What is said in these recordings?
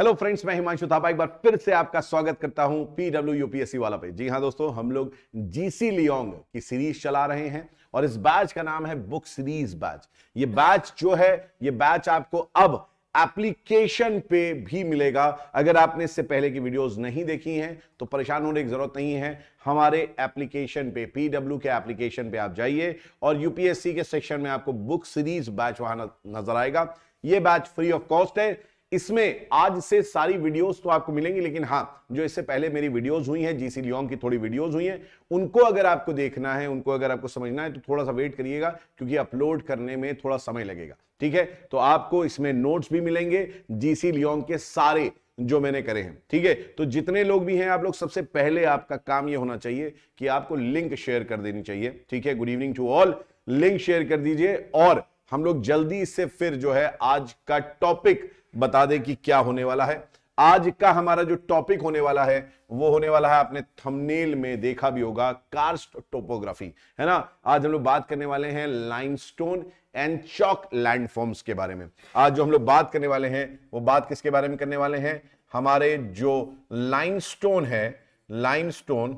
hello friends मैं हिमांशु थापा एक बार फिर से आपका स्वागत करता हूं पीडब्ल्यू यूपीएससी वाला पे जी हाँ दोस्तों हम लोग जीसी लियोंग की सीरीज चला रहे हैं और इस बैच का नाम है बुक सीरीज बैच ये बैच जो है ये बैच आपको अब एप्लीकेशन पे भी मिलेगा अगर आपने इससे पहले की वीडियोस नहीं देखी हैं तो परेशान होने की जरूरत नहीं है हमारे एप्लीकेशन पे पीडब्ल्यू के एप्लीकेशन पे आप जाइए और यूपीएससी के सेक्शन में आपको बुक सीरीज बैच वहां नजर आएगा ये बैच फ्री ऑफ कॉस्ट है इसमें आज से सारी वीडियोस तो आपको मिलेंगी लेकिन हाँ जो इससे पहले मेरी वीडियोस हुई हैं जीसी लियोंग की थोड़ी वीडियोस हुई हैं उनको अगर आपको देखना है उनको अगर आपको समझना है तो थोड़ा सा वेट करिएगा क्योंकि अपलोड करने में थोड़ा समय लगेगा ठीक है तो आपको इसमें नोट्स भी मिलेंगे जीसी लियोंग के सारे जो मैंने करे हैं ठीक है तो जितने लोग भी हैं आप लोग सबसे पहले आपका काम यह होना चाहिए कि आपको लिंक शेयर कर देनी चाहिए ठीक है good evening to all link share कर दीजिए और हम लोग जल्दी से फिर जो है आज का टॉपिक बता दे कि क्या होने वाला है आज का हमारा जो टॉपिक होने वाला है वो होने वाला है आपने थंबनेल में देखा भी होगा कार्स्ट टोपोग्राफी है ना आज हम लोग बात करने वाले हैं लाइमस्टोन एंड चौक लैंडफॉर्म्स के बारे में आज जो हम लोग बात करने वाले हैं वो बात किसके बारे में करने वाले हैं हमारे जो लाइमस्टोन है लाइमस्टोन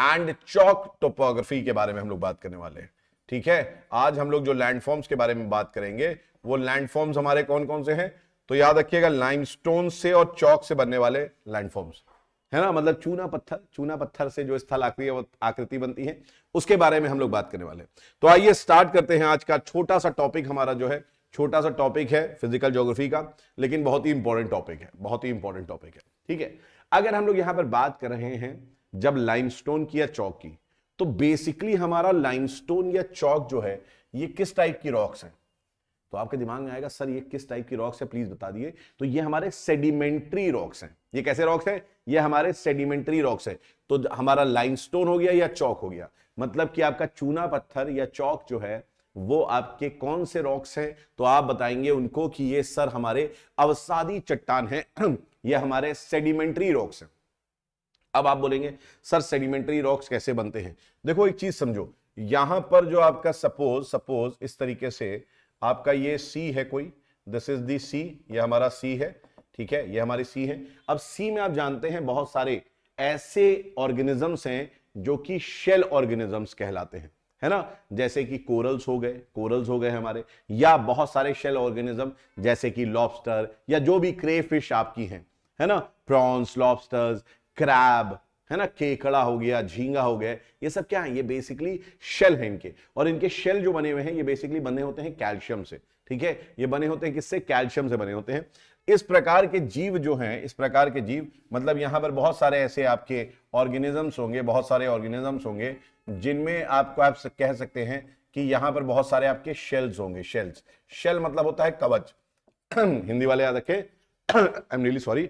एंड चौक टोपोग्राफी के बारे में हम लोग बात करने वाले हैं ठीक है आज हम लोग जो लैंडफॉर्म्स के बारे में बात करेंगे वो लैंडफॉर्म्स हमारे कौन कौन से हैं तो याद रखिएगा लाइमस्टोन से और चौक से बनने वाले लैंडफॉर्म्स है ना मतलब चूना पत्थर चूना पत्थर से जो स्थल आकृति आकृति बनती है उसके बारे में हम लोग बात करने वाले हैं तो आइए स्टार्ट करते हैं आज का छोटा सा टॉपिक हमारा जो है छोटा सा टॉपिक है फिजिकल ज्योग्राफी का लेकिन बहुत ही इंपॉर्टेंट टॉपिक है बहुत ही इंपॉर्टेंट टॉपिक है ठीक है अगर हम लोग यहां पर बात कर रहे हैं जब लाइमस्टोन की या चौक की तो बेसिकली हमारा लाइमस्टोन या चौक जो है ये किस टाइप की रॉक्स हैं तो आपके दिमाग में आएगा सर ये किस टाइप की रॉक्स है प्लीज बता दिए तो ये हमारे सेडिमेंट्री रॉक्स हैं ये कैसे रॉक्स हैं ये हमारे सेडिमेंट्री रॉक्स हैं तो हमारा लाइमस्टोन हो गया या चौक हो गया मतलब कि आपका चूना पत्थर या चौक जो है वो आपके कौन से रॉक्स हैं तो आप बताएंगे उनको कि ये सर हमारे अवसादी चट्टान है ये हमारे सेडिमेंट्री रॉक्स हैं अब आप बोलेंगे सर सेडिमेंट्री रॉक्स कैसे बनते हैं देखो एक चीज समझो यहां पर जो आपका सपोज सपोज इस तरीके से आपका ये सी है कोई दिस इज दी सी ये हमारा सी है ठीक है ये हमारी सी है अब सी में आप जानते हैं बहुत सारे ऐसे ऑर्गेनिजम्स हैं जो कि शेल ऑर्गेनिजम्स कहलाते हैं है ना जैसे कि कोरल्स हो गए कोरल्स हो गए हमारे या बहुत सारे शेल ऑर्गेनिज्म जैसे कि लॉबस्टर या जो भी क्रे फिश आपकी हैं है ना प्रॉन्स लॉबस्टर्स क्रैब है ना केकड़ा हो गया झींगा हो गया ये सब क्या है ये बेसिकली शेल है इनके और इनके शेल जो बने हुए हैं ये बेसिकली बने होते हैं कैल्शियम से ठीक है ये बने होते हैं किससे कैल्शियम से बने होते हैं इस प्रकार के जीव जो हैं इस प्रकार के जीव मतलब यहाँ पर बहुत सारे ऐसे आपके ऑर्गेनिजम्स होंगे बहुत सारे ऑर्गेनिजम्स होंगे जिनमें आपको आप कह सकते हैं कि यहाँ पर बहुत सारे आपके शेल्स होंगे शेल्स शेल मतलब होता है कवच हिंदी वाले याद रखें I am really sorry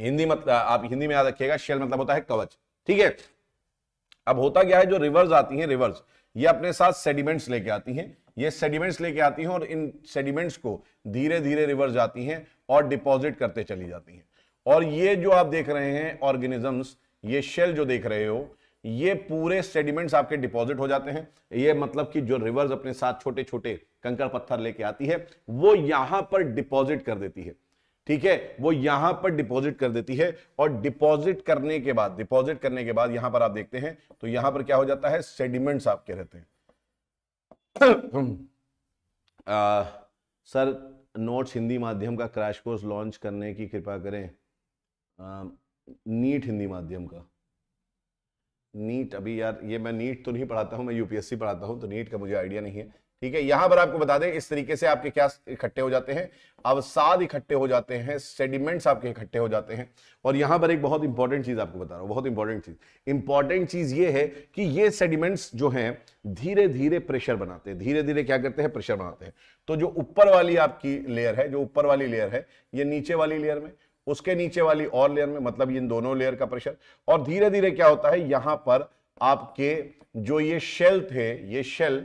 Hindi मतलब आप हिंदी में याद रखिएगा शेल मतलब होता है कवच ठीक है अब होता क्या है जो रिवर्स आती हैं रिवर्स ये अपने साथ सेडिमेंट्स लेके आती हैं ये सेडिमेंट्स लेके आती हैं और इन सेडिमेंट्स को धीरे धीरे रिवर्स जाती हैं और डिपॉजिट करते चली जाती हैं और ये जो आप देख रहे हैं ऑर्गेनिजम्स ये शेल जो देख रहे हो ये पूरे सेडिमेंट्स आपके डिपॉजिट हो जाते हैं ये मतलब कि जो रिवर्स अपने साथ छोटे छोटे कंकड़ पत्थर लेके आती है वो यहां पर डिपॉजिट कर देती है ठीक है वो यहां पर डिपॉजिट कर देती है और डिपॉजिट करने के बाद डिपॉजिट करने के बाद यहां पर आप देखते हैं तो यहां पर क्या हो जाता है सेडिमेंट्स आपके रहते हैं आ, सर नोट्स हिंदी माध्यम का क्रैश कोर्स लॉन्च करने की कृपा करें आ, नीट हिंदी माध्यम का नीट अभी यार ये मैं नीट तो नहीं पढ़ाता हूं मैं यूपीएससी पढ़ाता हूं तो नीट का मुझे आइडिया नहीं है ठीक है यहां पर आपको बता दें इस तरीके से आपके क्या इकट्ठे हो जाते हैं अवसाद इकट्ठे हो जाते हैं सेडिमेंट्स आपके इकट्ठे हो जाते हैं और यहां पर एक बहुत इंपॉर्टेंट चीज आपको बता रहा हूं बहुत इंपॉर्टेंट चीज इंपॉर्टेंट चीज ये है कि ये सेडिमेंट्स जो हैं धीरे धीरे प्रेशर बनाते हैं धीरे धीरे क्या करते हैं प्रेशर बनाते हैं तो जो ऊपर वाली आपकी लेयर है जो ऊपर वाली लेयर है ये नीचे वाली लेयर में उसके नीचे वाली और लेयर में मतलब इन दोनों लेयर का प्रेशर और धीरे धीरे क्या होता है यहां पर आपके जो ये शेल थे ये शेल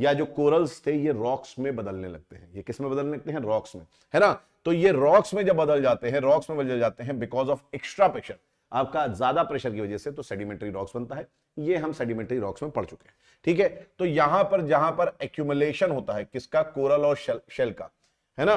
या जो कोरल्स थे ये रॉक्स में बदलने लगते हैं ये किस में बदलने लगते हैं रॉक्स में है ना तो ये रॉक्स में जब बदल जाते हैं रॉक्स में बदल जाते हैं बिकॉज ऑफ एक्स्ट्रा प्रेशर आपका ज्यादा प्रेशर की वजह से तो सेडिमेंट्री रॉक्स बनता है ये हम सेडिमेंट्री रॉक्स में पढ़ चुके हैं ठीक है तो यहां पर जहां पर एक्यूमुलेशन होता है किसका कोरल और शेल, शेल का है ना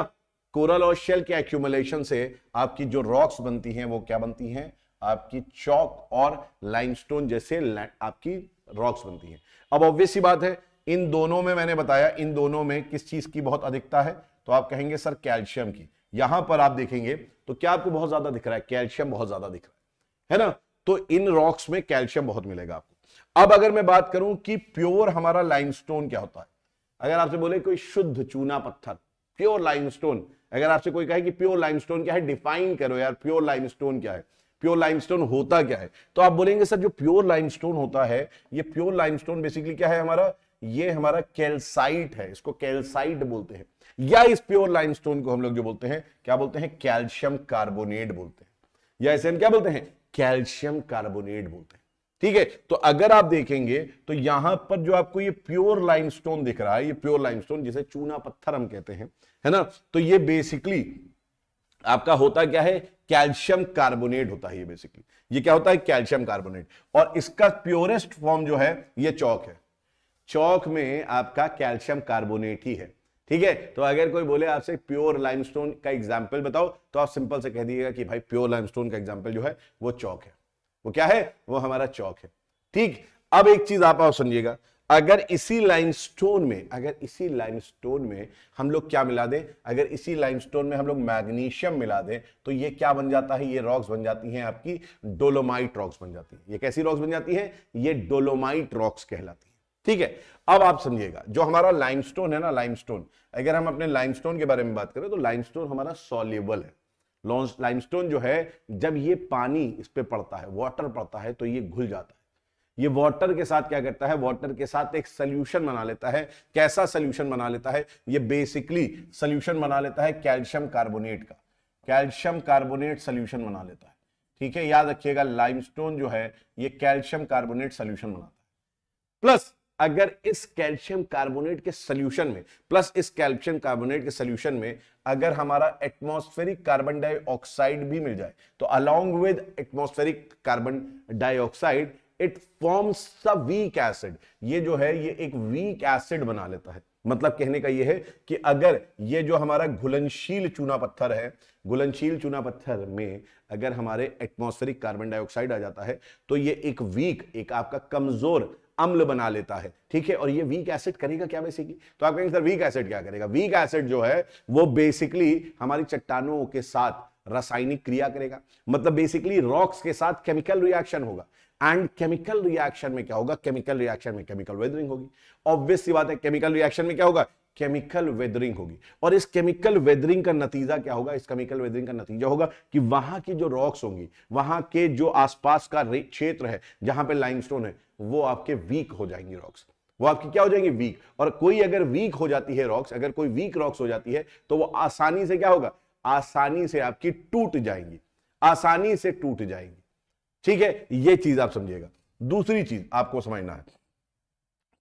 कोरल और शेल के एक्यूमुलेशन से आपकी जो रॉक्स बनती हैं वो क्या बनती हैं आपकी चौक और लाइमस्टोन जैसे आपकी रॉक्स बनती हैं अब ऑब्वियस सी बात है इन दोनों में मैंने बताया इन दोनों में किस चीज की बहुत अधिकता है तो आप कहेंगे सर कैल्शियम की यहां पर आप देखेंगे तो क्या आपको बहुत ज्यादा दिख रहा है कैल्शियम बहुत ज्यादा दिख रहा है है ना तो इन रॉक्स में कैल्शियम बहुत मिलेगा आपको अब अगर मैं बात करूं कि प्योर हमारा लाइमस्टोन क्या होता है अगर आपसे बोले कोई शुद्ध चूना पत्थर प्योर लाइमस्टोन अगर आपसे कोई कहे कि प्योर लाइमस्टोन क्या है डिफाइन करो यार प्योर लाइमस्टोन क्या है प्योर लाइमस्टोन होता क्या है तो आप बोलेंगे सर जो प्योर लाइमस्टोन होता है ये प्योर लाइमस्टोन बेसिकली क्या है हमारा ये हमारा कैल्साइट है इसको कैल्साइट बोलते हैं या इस प्योर लाइमस्टोन को हम लोग जो बोलते हैं क्या बोलते हैं कैल्शियम कार्बोनेट बोलते हैं या इसे हम क्या बोलते हैं कैल्शियम कार्बोनेट बोलते हैं ठीक है तो अगर आप देखेंगे तो यहां पर जो आपको ये प्योर लाइमस्टोन दिख रहा है ये प्योर लाइमस्टोन जिसे चूना पत्थर हम कहते हैं है ना तो ये बेसिकली आपका होता क्या है कैल्शियम कार्बोनेट होता है ये बेसिकली ये क्या होता है कैल्शियम कार्बोनेट और इसका प्योरेस्ट फॉर्म जो है ये चौक है चौक में आपका कैल्शियम कार्बोनेट ही है ठीक है तो अगर कोई बोले आपसे प्योर लाइमस्टोन का एग्जाम्पल बताओ तो आप सिंपल से कह दीजिएगा कि भाई प्योर लाइमस्टोन का एग्जाम्पल जो है वो चौक है वो क्या है वो हमारा चौक है ठीक अब एक चीज आप और सुनिएगा अगर इसी लाइमस्टोन में अगर इसी लाइमस्टोन में हम लोग क्या मिला दें अगर इसी लाइमस्टोन में हम लोग मैग्नीशियम मिला दें तो ये क्या बन जाता है ये रॉक्स बन जाती हैं आपकी डोलोमाइट रॉक्स बन जाती है ये कैसी रॉक्स बन जाती है ये डोलोमाइट रॉक्स कहलाती है ठीक है अब आप समझिएगा जो हमारा लाइमस्टोन है ना लाइमस्टोन अगर हम अपने लाइमस्टोन के बारे में बात करें तो लाइमस्टोन हमारा सॉल्युबल है लाइमस्टोन जो है जब ये पानी इस पर पड़ता है वाटर पड़ता है तो ये घुल जाता है ये वाटर के साथ क्या करता है वाटर के साथ एक सोल्यूशन बना लेता है कैसा सोल्यूशन बना लेता है ये बेसिकली सोल्यूशन बना लेता है कैल्शियम कार्बोनेट का कैल्शियम कार्बोनेट सोल्यूशन बना लेता है ठीक है याद रखिएगा लाइमस्टोन जो है ये कैल्शियम कार्बोनेट सोल्यूशन बनाता है प्लस अगर इस कैल्शियम कार्बोनेट के सोल्यूशन में प्लस इस कैल्शियम कार्बोनेट के सोल्यूशन में अगर हमारा एटमोस्फेरिक कार्बन डाइऑक्साइड भी मिल जाए तो along with atmospheric carbon dioxide it forms the weak acid ये जो है ये एक वीक एसिड बना लेता है मतलब कहने का ये है कि अगर ये जो हमारा घुलनशील चूना पत्थर है घुलनशील चूना पत्थर में अगर हमारे एटमॉस्फेरिक कार्बन डाइऑक्साइड आ जाता है तो ये एक वीक एक आपका कमजोर अम्ल बना लेता है ठीक है और ये वीक एसिड करेगा क्या बेसिकली तो आप कहेंगे सर वीक एसिड क्या करेगा वीक एसिड जो है वो बेसिकली हमारी चट्टानों के साथ रासायनिक क्रिया करेगा मतलब बेसिकली रॉक्स के साथ केमिकल रिएक्शन होगा एंड केमिकल रिएक्शन में क्या होगा केमिकल रिएक्शन में केमिकल वेदरिंग होगी ऑब्वियस सी बात है केमिकल रिएक्शन में क्या होगा केमिकल वेदरिंग होगी और इस केमिकल वेदरिंग का नतीजा क्या होगा इस केमिकल वेदरिंग का नतीजा होगा कि वहां की जो रॉक्स होंगी वहां के जो आसपास का क्षेत्र है जहां पे लाइमस्टोन है वो आपके वीक हो जाएंगी रॉक्स वो आपकी क्या हो जाएंगी वीक और कोई अगर वीक हो जाती है रॉक्स अगर कोई वीक रॉक्स हो जाती है तो वो आसानी से क्या होगा आसानी से आपकी टूट जाएंगी आसानी से टूट जाएंगी ठीक है ये चीज आप समझिएगा दूसरी चीज आपको समझना है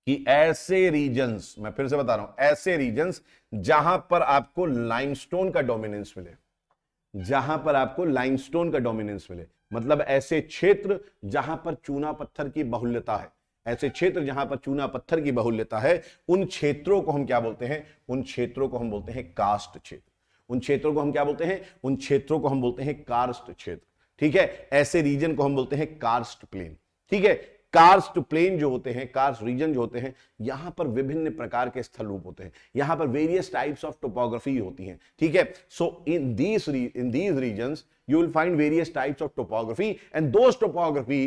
कि ऐसे रीजन्स मैं फिर से बता रहा हूं ऐसे रीजन्स जहां पर आपको लाइमस्टोन का डोमिनेंस मिले जहां पर आपको लाइमस्टोन का डोमिनेंस मिले मतलब ऐसे क्षेत्र जहां पर चूना पत्थर की बहुल्यता है ऐसे क्षेत्र जहां पर चूना पत्थर की बहुल्यता है उन क्षेत्रों को हम क्या बोलते हैं उन क्षेत्रों को हम बोलते हैं कास्ट क्षेत्र उन क्षेत्रों को हम क्या बोलते हैं उन क्षेत्रों को हम बोलते हैं कार्स्ट क्षेत्र ठीक है ऐसे रीजन को हम बोलते हैं कार्स्ट प्लेन ठीक है कार्स टू प्लेन जो होते हैं कार्स रीजन जो होते हैं यहां पर विभिन्न प्रकार के स्थल रूप होते हैं यहां पर वेरियस टाइप्स ऑफ टोपोग्राफी होती है ठीक है so in these in these region you will find various types of topography and those topography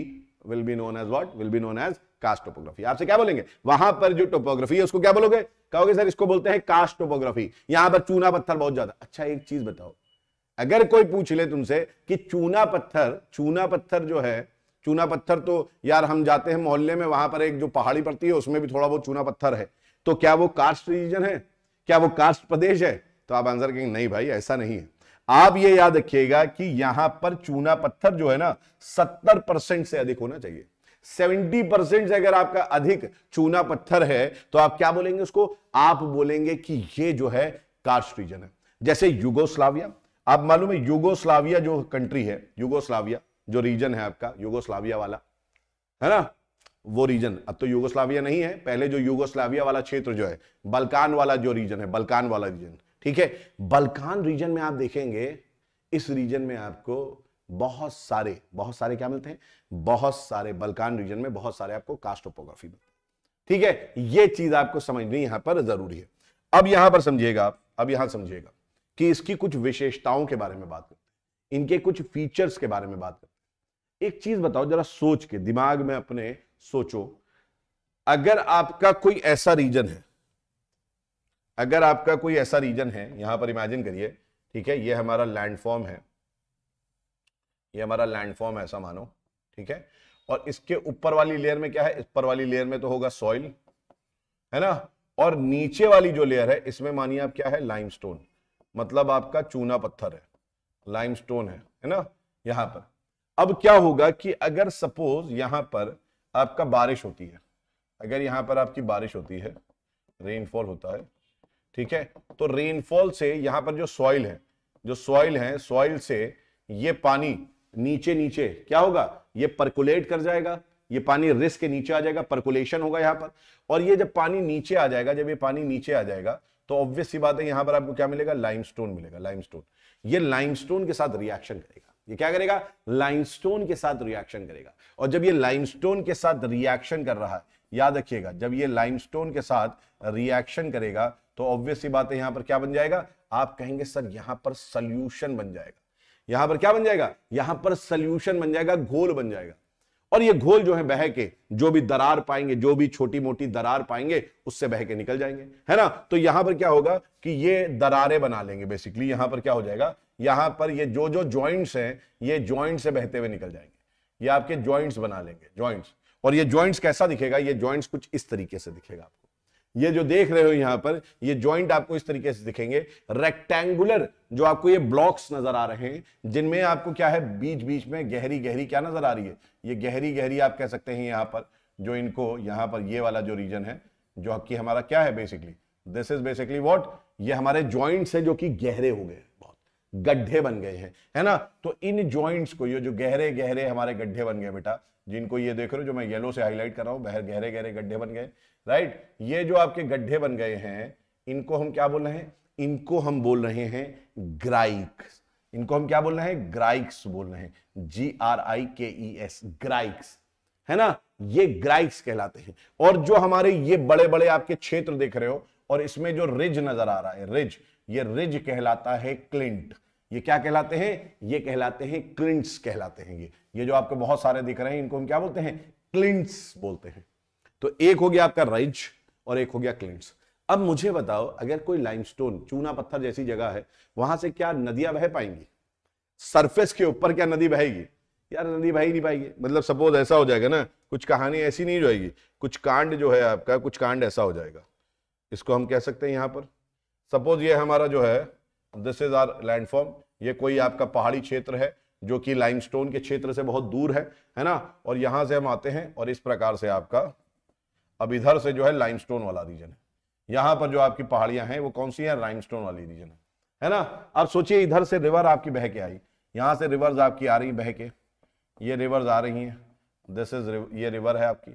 will be known as what will be known as karst topography आपसे क्या बोलेंगे वहां पर जो टोपोग्राफी है उसको क्या बोलोगे कहोगे सर इसको बोलते हैं कास्ट टोपोग्राफी यहां पर चूना पत्थर बहुत ज्यादा अच्छा एक चीज बताओ अगर कोई पूछ ले तुमसे कि चूना पत्थर चूना पत्थर जो है चूना पत्थर तो यार हम जाते हैं मोहल्ले में वहां पर एक जो पहाड़ी पड़ती है उसमें भी थोड़ा बहुत चूना पत्थर है तो क्या वो कास्ट रीजन है क्या वो कास्ट प्रदेश है तो आप आंसर कहेंगे नहीं भाई ऐसा नहीं है आप ये याद रखिएगा कि यहां पर चूना पत्थर जो है ना सत्तर परसेंट से अधिक होना चाहिए सेवेंटी परसेंट से अगर आपका अधिक चूना पत्थर है तो आप क्या बोलेंगे उसको आप बोलेंगे कि ये जो है कास्ट रीजन है जैसे युगोस्लाविया आप मालूम है युगोस्लाविया जो कंट्री है युगोस्लाविया जो रीजन है आपका यूगोस्लाविया वाला है ना वो रीजन अब तो युगोस्लाविया नहीं है पहले जो युगोस्लाविया वाला क्षेत्र जो है बलकान वाला जो रीजन है बलकान वाला रीजन ठीक है बलकान रीजन में आप देखेंगे इस रीजन में आपको बहुत सारे बहुत सारे क्या मिलते हैं बहुत सारे बलकान रीजन में बहुत सारे आपको कास्टोपोग्राफी मिलते हैं ठीक है ये चीज आपको समझनी यहां पर जरूरी है अब यहां पर समझिएगा आप अब यहां समझिएगा कि इसकी कुछ विशेषताओं के बारे में बात करते हैं इनके कुछ फीचर्स के बारे में बात करते हैं एक चीज बताओ जरा सोच के दिमाग में अपने सोचो अगर आपका कोई ऐसा रीजन है अगर आपका कोई ऐसा रीजन है यहां पर इमेजिन करिए ठीक है ये हमारा लैंडफॉर्म है ये हमारा लैंडफॉर्म ऐसा मानो ठीक है और इसके ऊपर वाली लेयर में क्या है ऊपर वाली लेयर में तो होगा सॉइल है ना और नीचे वाली जो लेयर है इसमें मानिए आप क्या है लाइमस्टोन मतलब आपका चूना पत्थर है लाइमस्टोन है है ना यहां पर अब क्या होगा कि अगर सपोज यहां पर आपका बारिश होती है अगर यहां पर आपकी बारिश होती है रेनफॉल होता है ठीक है तो रेनफॉल से यहां पर जो सॉइल है जो सॉइल है सॉइल से ये पानी नीचे नीचे क्या होगा ये परकुलेट कर जाएगा ये पानी रिस्क के नीचे आ जाएगा परकुलेशन होगा यहां पर और ये जब पानी नीचे आ जाएगा जब ये पानी नीचे आ जाएगा तो ऑब्वियस सी बात है यहां पर आपको क्या मिलेगा लाइमस्टोन मिलेगा लाइमस्टोन ये लाइमस्टोन के साथ रिएक्शन करेगा ये क्या करेगा लाइमस्टोन के साथ रिएक्शन करेगा और जब ये लाइमस्टोन के साथ रिएक्शन कर रहा है याद रखिएगा जब ये लाइमस्टोन के साथ रिएक्शन करेगा तो ऑब्वियसली बात है यहां पर क्या बन जाएगा आप कहेंगे सर यहां पर सोल्यूशन बन जाएगा यहां पर क्या बन जाएगा यहां पर सल्यूशन बन जाएगा घोल बन जाएगा और ये घोल जो है बह के जो भी दरार पाएंगे जो भी छोटी मोटी दरार पाएंगे उससे बह के निकल जाएंगे है ना तो यहां पर क्या होगा कि ये दरारें बना लेंगे बेसिकली यहां पर क्या हो जाएगा यहाँ पर ये जो जो ज्वाइंट्स हैं ये ज्वाइंट से बहते हुए निकल जाएंगे ये आपके ज्वाइंट्स बना लेंगे ज्वाइंट्स और ये ज्वाइंट्स कैसा दिखेगा ये ज्वाइंट्स कुछ इस तरीके से दिखेगा आपको ये जो देख रहे हो यहाँ पर ये ज्वाइंट आपको इस तरीके से दिखेंगे रेक्टेंगुलर जो आपको ये ब्लॉक्स नजर आ रहे हैं जिनमें आपको क्या है बीच बीच में गहरी गहरी क्या नजर आ रही है ये गहरी गहरी आप कह सकते हैं यहाँ पर जो इनको यहाँ पर ये वाला जो रीजन है जो कि हमारा क्या है basically this is basically what ये हमारे ज्वाइंट्स है जो कि गहरे हो गए गड्ढे बन गए हैं है ना तो इन जॉइंट्स को ये जो गहरे गहरे हमारे गड्ढे बन गए बेटा जिनको ये देख रहे हो जो मैं येलो से हाईलाइट कर रहा हूं बहर गहरे गहरे गड्ढे बन गए राइट ये जो आपके गड्ढे बन गए हैं इनको हम क्या बोल रहे हैं इनको हम बोल रहे हैं ग्राइक्स इनको हम क्या बोल रहे हैं ग्राइक्स बोल रहे हैं जी आर आई के ई एस ग्राइक्स है ना ये ग्राइक्स कहलाते हैं और जो हमारे ये बड़े बड़े आपके क्षेत्र देख रहे हो और इसमें जो रिज नजर आ रहा है रिज ये रिज कहलाता है क्लिंट ये क्या कहलाते हैं ये कहलाते हैं क्लिंट्स कहलाते हैं ये ये जो आपको बहुत सारे दिख रहे हैं इनको हम क्या बोलते हैं क्लिंट्स बोलते हैं तो एक हो गया आपका रज और एक हो गया क्लिंट्स अब मुझे बताओ अगर कोई लाइमस्टोन चूना पत्थर जैसी जगह है वहां से क्या नदियां बह पाएंगी सरफेस के ऊपर क्या नदी बहेगी यार नदी बह ही नहीं पाएगी मतलब सपोज ऐसा हो जाएगा ना कुछ कहानी ऐसी नहीं रहेगी कुछ कांड जो है आपका कुछ कांड ऐसा हो जाएगा इसको हम कह सकते हैं यहां पर सपोज ये हमारा जो है दिस इज आर लैंडफॉर्म ये कोई आपका पहाड़ी क्षेत्र है जो कि लाइमस्टोन के क्षेत्र से बहुत दूर है है ना और यहां से हम आते हैं और इस प्रकार से आपका अब इधर से जो है लाइमस्टोन वाला रीजन है यहां पर जो आपकी पहाड़ियां हैं वो कौन सी है लाइमस्टोन वाली रीजन है है ना अब सोचिए इधर से रिवर आपकी बह के आई यहाँ से रिवर्स आपकी आ रही बह के ये रिवर्स आ रही हैं दिस इज ये रिवर है आपकी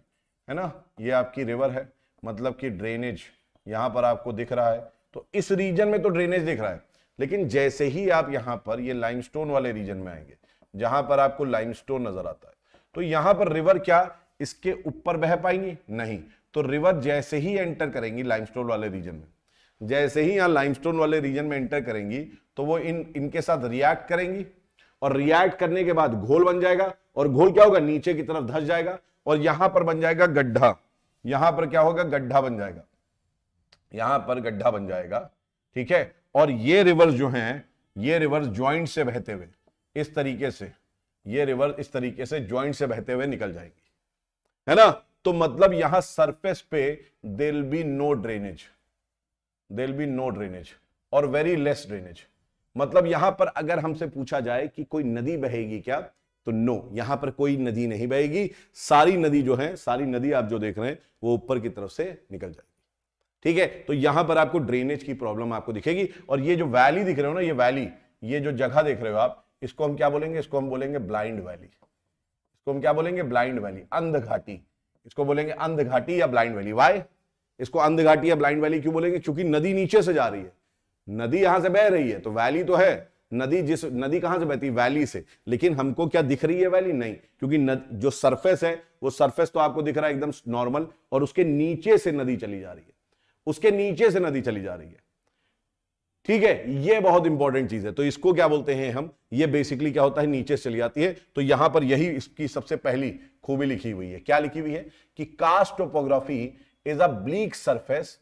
है ना ये आपकी रिवर है मतलब कि ड्रेनेज यहाँ पर आपको दिख रहा है तो इस रीजन में तो ड्रेनेज दिख रहा है लेकिन जैसे ही आप यहां पर ये लाइमस्टोन वाले रीजन में आएंगे जहां पर आपको लाइमस्टोन नजर आता है तो यहां पर रिवर क्या इसके ऊपर बह पाएंगी नहीं तो रिवर जैसे ही एंटर करेंगी लाइमस्टोन वाले रीजन में जैसे ही यहां लाइमस्टोन वाले रीजन में एंटर करेंगी तो वो इन इनके साथ रिएक्ट करेंगी और रिएक्ट करने के बाद घोल बन जाएगा और घोल क्या होगा नीचे की तरफ धस जाएगा और यहां पर बन जाएगा गड्ढा यहां पर क्या होगा गड्ढा बन जाएगा यहां पर गड्ढा बन जाएगा ठीक है और ये रिवर्स जो हैं ये रिवर्स ज्वाइंट से बहते हुए इस तरीके से ये रिवर्स इस तरीके से ज्वाइंट से बहते हुए निकल जाएगी है ना तो मतलब यहां सरफेस पे there be no drainage there be no drainage और वेरी लेस ड्रेनेज मतलब यहां पर अगर हमसे पूछा जाए कि कोई नदी बहेगी क्या तो नो यहां पर कोई नदी नहीं बहेगी सारी नदी जो है सारी नदी आप जो देख रहे हैं वो ऊपर की तरफ से निकल जाएगी ठीक है तो यहां पर आपको ड्रेनेज की प्रॉब्लम आपको दिखेगी और ये जो वैली दिख रहे हो ना ये वैली ये जो जगह देख रहे हो आप इसको हम क्या बोलेंगे इसको हम बोलेंगे ब्लाइंड वैली इसको हम क्या बोलेंगे ब्लाइंड वैली अंध घाटी इसको बोलेंगे अंध घाटी या ब्लाइंड वैली वाई इसको अंध घाटी या ब्लाइंड वैली क्यों बोलेंगे क्योंकि नदी नीचे से जा रही है नदी यहां से बह रही है तो वैली तो है नदी जिस नदी कहां से बहती वैली से लेकिन हमको क्या दिख रही है वैली नहीं क्योंकि नद, जो सरफेस है वो सरफेस तो आपको दिख रहा है एकदम नॉर्मल और उसके नीचे से नदी चली जा रही है उसके नीचे से नदी चली जा रही है ठीक है ये बहुत इंपॉर्टेंट चीज है तो इसको क्या बोलते हैं हम ये बेसिकली क्या होता है नीचे से चली जाती है तो यहां पर यही इसकी सबसे पहली खूबी लिखी हुई है क्या लिखी हुई है कि karst topography is a bleak surface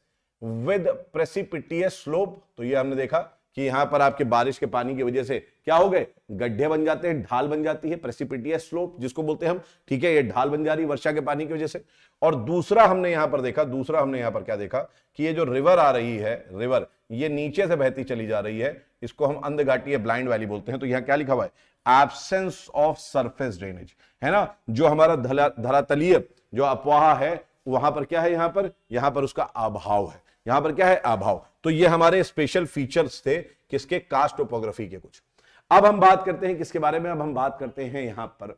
with precipitous slope तो ये हमने देखा कि यहाँ पर आपके बारिश के पानी की वजह से क्या हो गए गड्ढे बन जाते हैं ढाल बन जाती है प्रेसिपिटिया स्लोप जिसको बोलते हैं हम ठीक है ये ढाल बन जा रही वर्षा के पानी की वजह से और दूसरा हमने यहां पर देखा दूसरा हमने यहां पर क्या देखा कि ये जो रिवर आ रही है रिवर ये नीचे से बहती चली जा रही है इसको हम अंध घाटी या ब्लाइंड वैली बोलते हैं तो यहाँ क्या लिखा हुआ है एबसेंस ऑफ सरफेस ड्रेनेज है ना जो हमारा धरातलीय जो अफवाह है वहां पर क्या है यहां पर यहां पर उसका अभाव है यहां पर क्या है अभाव तो ये हमारे स्पेशल फीचर्स थे किसके कास्ट ओपोग्राफी के कुछ अब हम बात करते हैं किसके बारे में अब हम बात करते हैं यहां पर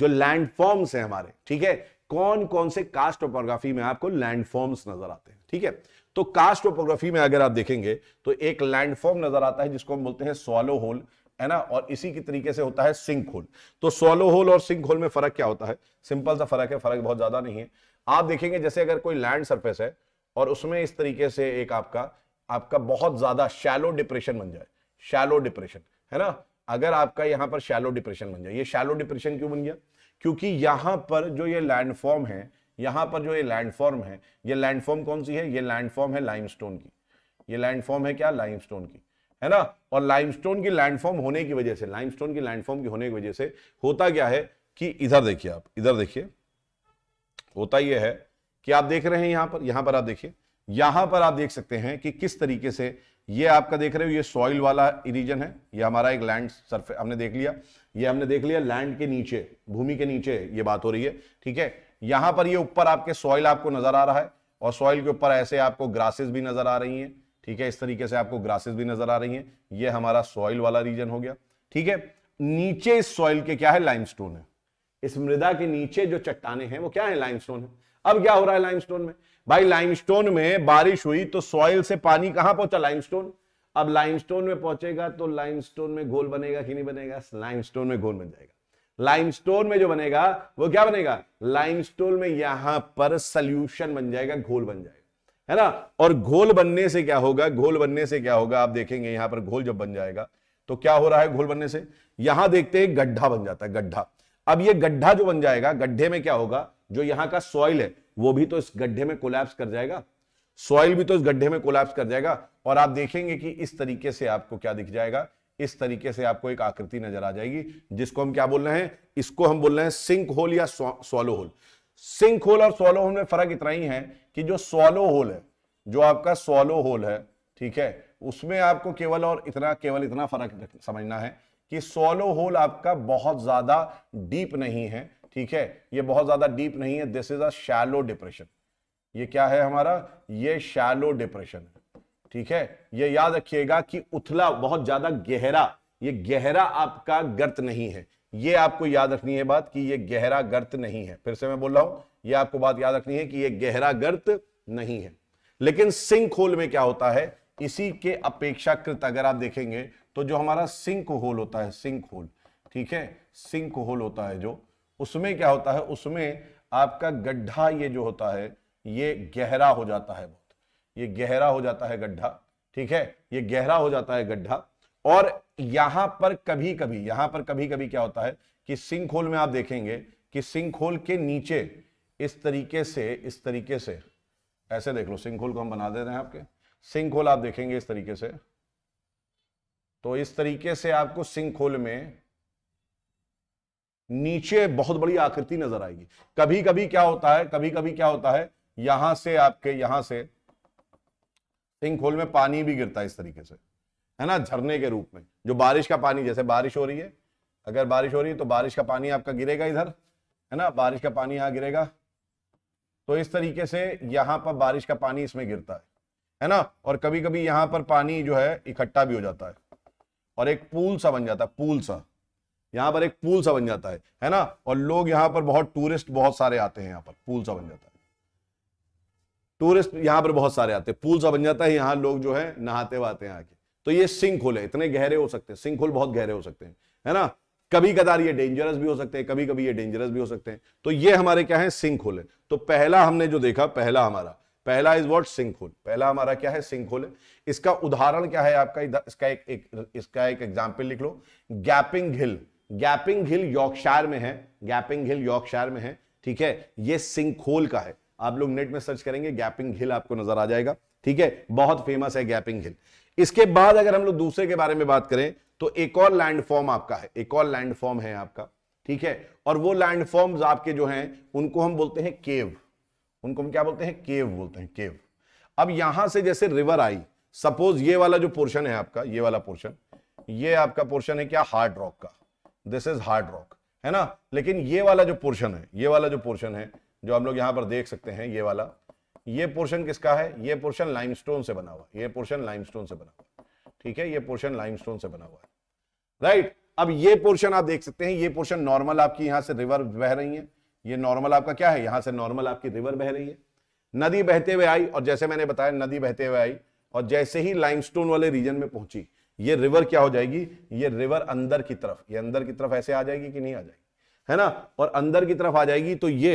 जो लैंडफॉर्म्स हैं हमारे ठीक है कौन कौन से कास्ट ओपोग्राफी में आपको लैंडफॉर्म्स नजर आते हैं ठीक है तो कास्ट ओपोग्राफी में अगर आप देखेंगे तो एक लैंडफॉर्म नजर आता है जिसको हम बोलते हैं सोलो होल है ना और इसी के तरीके से होता है सिंक होल तो सोलो होल और सिंक होल में फर्क क्या होता है सिंपल सा फर्क है फर्क बहुत ज्यादा नहीं है आप देखेंगे जैसे अगर कोई लैंड सर्फेस है और उसमें इस तरीके से एक आपका आपका बहुत ज्यादा शैलो डिप्रेशन बन जाए शैलो डिप्रेशन है ना अगर आपका यहाँ पर शैलो डिप्रेशन बन जाए ये शैलो डिप्रेशन क्यों बन गया क्योंकि यहाँ पर जो ये लैंडफॉर्म है यहां पर जो ये लैंडफॉर्म है ये लैंडफॉर्म कौन सी है ये लैंडफॉर्म है लाइमस्टोन की ये लैंडफॉर्म है क्या लाइमस्टोन की है ना और लाइमस्टोन की लैंडफॉर्म होने की वजह से लाइमस्टोन की लैंडफॉर्म की होने की वजह से होता क्या है कि इधर देखिए आप इधर देखिए होता यह है कि आप देख रहे हैं यहां पर यहां पर आप देखिए यहां पर आप देख सकते हैं कि किस तरीके से ये आपका देख रहे हो ये सॉइल वाला रीजन है ये हमारा एक लैंड सरफे हमने देख लिया ये हमने देख लिया लैंड के नीचे भूमि के नीचे ये बात हो रही है ठीक है यहां पर ये ऊपर आपके सॉइल आपको नजर आ रहा है और सॉइल के ऊपर ऐसे आपको ग्रासेस भी नजर आ रही है ठीक है इस तरीके से आपको ग्रासेस भी नजर आ रही है ये हमारा सॉइल वाला रीजन हो गया ठीक है नीचे इस सॉइल के क्या है लाइमस्टोन है इस मृदा के नीचे जो चट्टाने हैं वो क्या है लाइमस्टोन है अब क्या हो रहा है लाइमस्टोन में भाई लाइमस्टोन में बारिश हुई तो सॉइल से पानी कहां पहुंचा लाइमस्टोन अब लाइमस्टोन में पहुंचेगा तो लाइमस्टोन में घोल बनेगा कि नहीं बनेगा लाइमस्टोन में घोल बन जाएगा लाइमस्टोन में जो बनेगा वो क्या बनेगा लाइमस्टोन में यहां पर सल्यूशन बन जाएगा घोल बन जाएगा है ना और घोल बनने से क्या होगा घोल बनने से क्या होगा आप देखेंगे यहां पर घोल जब बन जाएगा तो क्या हो रहा है घोल बनने से यहां देखते हैं गड्ढा बन जाता है गड्ढा अब ये गड्ढा जो बन जाएगा गड्ढे में क्या होगा जो यहां का सॉइल है वो भी तो इस गड्ढे में कोलैप्स कर जाएगा सॉइल भी तो इस गड्ढे में कोलैप्स कर जाएगा और आप देखेंगे कि इस तरीके से आपको क्या दिख जाएगा इस तरीके से आपको एक आकृति नजर आ जाएगी जिसको हम क्या बोल रहे हैं इसको हम बोल रहे हैं सिंक होल या सोलो होल सिंक होल और सोलो होल में फर्क इतना ही है कि जो सोलो होल है जो आपका सोलो होल है ठीक है उसमें आपको केवल और इतना केवल इतना फर्क समझना है कि सोलो होल आपका बहुत ज्यादा डीप नहीं है ठीक है ये बहुत ज्यादा डीप नहीं है this is a shallow depression ये क्या है हमारा ये शैलो डिप्रेशन है ठीक है ये याद रखिएगा कि उथला बहुत ज्यादा गहरा ये गहरा आपका गर्त नहीं है ये आपको याद रखनी है बात कि ये गहरा गर्त नहीं है फिर से मैं बोल रहा हूं ये आपको बात याद रखनी है कि ये गहरा गर्त नहीं है लेकिन सिंक होल में क्या होता है इसी के अपेक्षाकृत अगर आप देखेंगे तो जो हमारा सिंक होल होता है सिंक होल ठीक है सिंक होल होता है जो उसमें क्या होता है उसमें आपका गड्ढा ये जो होता है ये गहरा हो जाता है बहुत ये गहरा हो जाता है गड्ढा ठीक है ये गहरा हो जाता है गड्ढा और यहां पर कभी कभी यहां पर कभी कभी क्या होता है कि सिंक होल में आप देखेंगे कि सिंक होल के नीचे इस तरीके से इस तरीके से ऐसे देख लो सिंक होल को हम बना दे रहे हैं आपके सिंक होल आप देखेंगे इस तरीके से तो इस तरीके से आपको सिंक होल में नीचे बहुत बड़ी आकृति नजर आएगी कभी कभी क्या होता है कभी कभी क्या होता है यहां से आपके यहां से सिंक होल में पानी भी गिरता है इस तरीके से है ना झरने के रूप में जो बारिश का पानी जैसे बारिश हो रही है अगर बारिश हो रही है तो बारिश का पानी आपका गिरेगा इधर है ना बारिश का पानी यहाँ गिरेगा तो इस तरीके से यहाँ पर बारिश का पानी इसमें गिरता है है ना और कभी कभी यहां पर पानी जो है इकट्ठा भी हो जाता है और एक पूल सा बन जाता है पूल सा यहाँ पर एक पूल सा बन जाता है है ना और लोग यहाँ पर बहुत टूरिस्ट बहुत सारे आते हैं यहाँ पर पूल सा बन जाता है टूरिस्ट यहाँ पर बहुत सारे आते हैं पूल सा बन जाता है यहाँ लोग जो है नहाते वहाते हैं आके तो ये सिंक होल है इतने गहरे हो सकते हैं सिंक होल बहुत गहरे हो सकते हैं है ना कभी कदार ये डेंजरस भी हो सकते हैं कभी कभी ये डेंजरस भी हो सकते हैं तो ये हमारे क्या है सिंक होल है तो पहला हमने जो देखा पहला हमारा पहला इज वॉट सिंक होल पहला हमारा क्या है सिंक होल इसका उदाहरण क्या है आपका इधर इसका एक, एक इसका एक एग्जाम्पल लिख लो gaping hill gaping hill Yorkshire में है गैपिंग हिल यॉर्कशायर में है ठीक है ये सिंक होल का है आप लोग नेट में सर्च करेंगे गैपिंग हिल आपको नजर आ जाएगा ठीक है बहुत फेमस है गैपिंग हिल इसके बाद अगर हम लोग दूसरे के बारे में बात करें तो एक और लैंडफॉर्म आपका है एक और लैंडफॉर्म है आपका ठीक है और वो लैंडफॉर्म्स आपके जो हैं उनको हम बोलते हैं केव उनको हम क्या बोलते हैं केव बोलते हैं केव अब यहां से जैसे रिवर आई सपोज ये वाला जो पोर्शन है आपका ये वाला पोर्शन ये आपका पोर्शन है क्या हार्ड रॉक का दिस इज हार्ड रॉक है ना लेकिन ये वाला जो पोर्शन है ये वाला जो पोर्शन है जो हम लोग यहाँ पर देख सकते हैं ये वाला ये पोर्शन किसका है ये पोर्शन लाइमस्टोन से बना हुआ ये पोर्शन लाइमस्टोन से बना हुआ ठीक है ये पोर्शन लाइमस्टोन से बना हुआ है राइट अब ये पोर्शन आप देख सकते हैं ये पोर्शन नॉर्मल आपकी यहां से रिवर बह रही है ये नॉर्मल आपका क्या है यहां से नॉर्मल आपकी रिवर बह रही है नदी बहते हुए आई और जैसे मैंने बताया नदी बहते हुए आई और जैसे ही लाइमस्टोन वाले रीजन में पहुंची ये रिवर क्या हो जाएगी ये रिवर अंदर की तरफ ये अंदर की तरफ ऐसे आ जाएगी कि नहीं आ जाएगी है ना और अंदर की तरफ आ जाएगी तो ये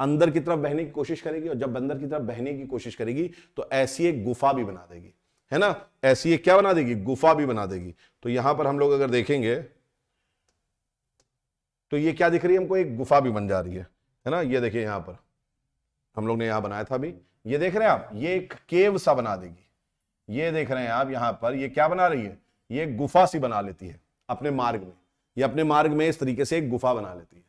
अंदर की तरफ बहने की कोशिश करेगी और जब अंदर की तरफ बहने की कोशिश करेगी तो ऐसी एक गुफा भी बना देगी है ना ऐसी एक क्या बना देगी गुफा भी बना देगी तो यहां पर हम लोग अगर देखेंगे तो ये क्या दिख रही है हमको एक गुफा भी बन जा रही है है ना ये देखिए यहाँ पर हम लोग ने यहाँ बनाया था अभी ये देख रहे हैं आप ये एक केव सा बना देगी ये देख रहे हैं आप यहाँ पर ये क्या बना रही है ये गुफा सी बना लेती है अपने मार्ग में ये अपने मार्ग में इस तरीके से एक गुफा बना लेती है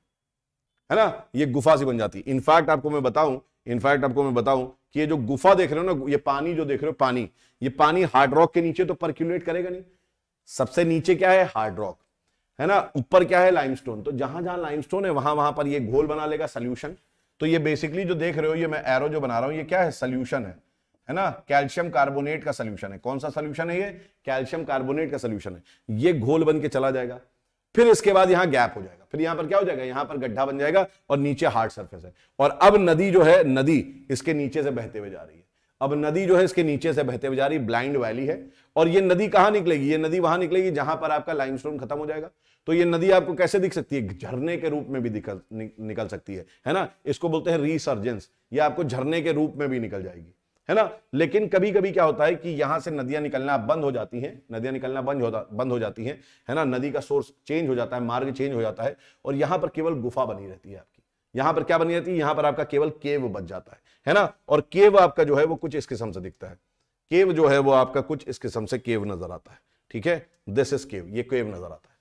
है ना ये गुफा सी बन जाती है इनफैक्ट आपको मैं बताऊं इनफैक्ट आपको मैं बताऊं कि ये जो गुफा देख रहे हो ना ये पानी जो देख रहे हो पानी ये पानी हार्ड रॉक के नीचे तो परक्यूलेट करेगा नहीं सबसे नीचे क्या है हार्ड रॉक है ना ऊपर क्या है लाइमस्टोन तो जहां जहां लाइमस्टोन है वहां वहां पर ये घोल बना लेगा सोल्यूशन तो ये बेसिकली जो देख रहे हो ये मैं एरो जो बना रहा हूं ये क्या है सोल्यूशन है है ना कैल्शियम कार्बोनेट का सोल्यूशन है कौन सा सोल्यूशन है ये कैल्शियम कार्बोनेट का सोल्यूशन है ये घोल बन के चला जाएगा फिर इसके बाद यहाँ गैप हो जाएगा फिर यहां पर क्या हो जाएगा यहां पर गड्ढा बन जाएगा और नीचे हार्ड सर्फेस है और अब नदी जो है नदी इसके नीचे से बहते हुए जा रही है अब नदी जो है इसके नीचे से बहते हुए जा रही ब्लाइंड वैली है और ये नदी कहां निकलेगी ये नदी वहां निकलेगी जहां पर आपका लाइमस्टोन खत्म हो जाएगा तो ये नदी आपको कैसे दिख सकती है झरने के रूप में भी दिख निकल सकती है है ना इसको बोलते हैं रिसर्जेंस ये आपको झरने के रूप में भी निकल जाएगी है ना लेकिन कभी कभी क्या होता है कि यहां से नदियां निकलना बंद हो जाती हैं नदियां निकलना बंद होता बंद हो जाती हैं है ना नदी का सोर्स चेंज हो जाता है मार्ग चेंज हो जाता है और यहां पर केवल गुफा बनी रहती है आपकी यहां पर क्या बनी रहती है यहां पर आपका केवल केव बच जाता है है ना और केव आपका जो है वो कुछ इस किस्म से दिखता है केव जो है वो आपका कुछ इस किस्म से केव नजर आता है ठीक है दिस इज केव ये केव नजर आता है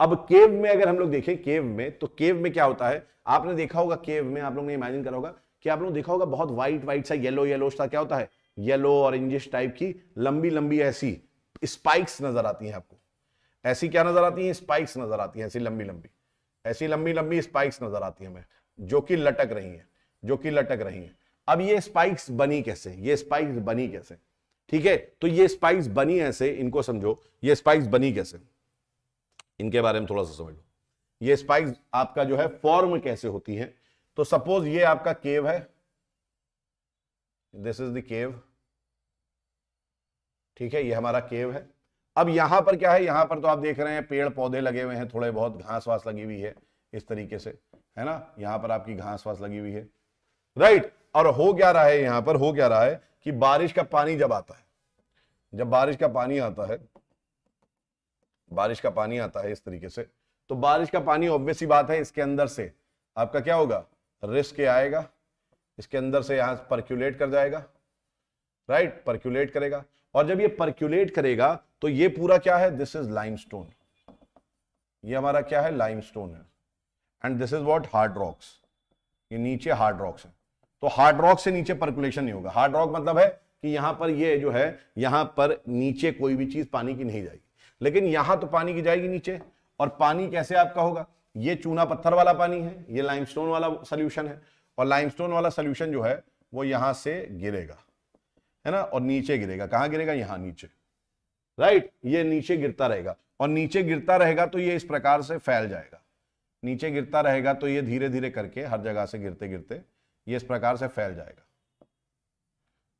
अब केव में अगर हम लोग देखें केव में तो केव में क्या होता है आपने देखा होगा केव में आप लोगों ने इमेजिन करा होगा कि आप लोग देखा होगा बहुत व्हाइट व्हाइट सा येलो येलो सा क्या होता है येलो ऑरेंजिश टाइप की लंबी लंबी ऐसी स्पाइक्स नजर आती हैं आपको ऐसी क्या नजर आती है स्पाइक्स नजर आती है ऐसी लंबी लंबी ऐसी लंबी लंबी स्पाइक्स नजर आती है हमें जो कि लटक रही है जो कि लटक रही है अब ये स्पाइक्स बनी कैसे ये स्पाइक्स बनी कैसे ठीक है तो ये स्पाइक्स बनी ऐसे इनको समझो ये स्पाइक्स बनी कैसे इनके बारे में थोड़ा सा समझ लो ये स्पाइक आपका जो है फॉर्म कैसे होती है तो सपोज ये आपका केव है दिस इज द केव ठीक है ये हमारा केव है अब यहां पर क्या है यहां पर तो आप देख रहे हैं पेड़ पौधे लगे हुए हैं थोड़े बहुत घास वास लगी हुई है इस तरीके से है ना यहां पर आपकी घास वास लगी हुई है राइट और हो क्या रहा है यहां पर हो क्या रहा है कि बारिश का पानी जब आता है जब बारिश का पानी आता है बारिश का पानी आता है इस तरीके से तो बारिश का पानी ऑब्वियस ही बात है इसके अंदर से आपका क्या होगा रिस्क आएगा इसके अंदर से यहां परक्यूलेट कर जाएगा राइट परक्यूलेट करेगा और जब ये परक्यूलेट करेगा तो ये पूरा क्या है दिस इज लाइमस्टोन ये हमारा क्या है लाइमस्टोन है and this is what hard rocks ये नीचे हार्ड रॉक्स है तो हार्ड रॉक से नीचे परकुलेशन नहीं होगा हार्ड रॉक मतलब है कि यहां पर ये जो है यहां पर नीचे कोई भी चीज पानी की नहीं जाएगी लेकिन यहां तो पानी की जाएगी नीचे और पानी कैसे आपका होगा ये चूना पत्थर वाला पानी है ये लाइमस्टोन वाला सोल्यूशन है और लाइमस्टोन वाला सोल्यूशन जो है वो यहां से गिरेगा है ना और नीचे गिरेगा कहां गिरेगा यहां नीचे राइट ये नीचे गिरता रहेगा और नीचे गिरता रहेगा तो ये इस प्रकार से फैल जाएगा नीचे गिरता रहेगा तो ये धीरे धीरे करके हर जगह से गिरते गिरते ये इस प्रकार से फैल जाएगा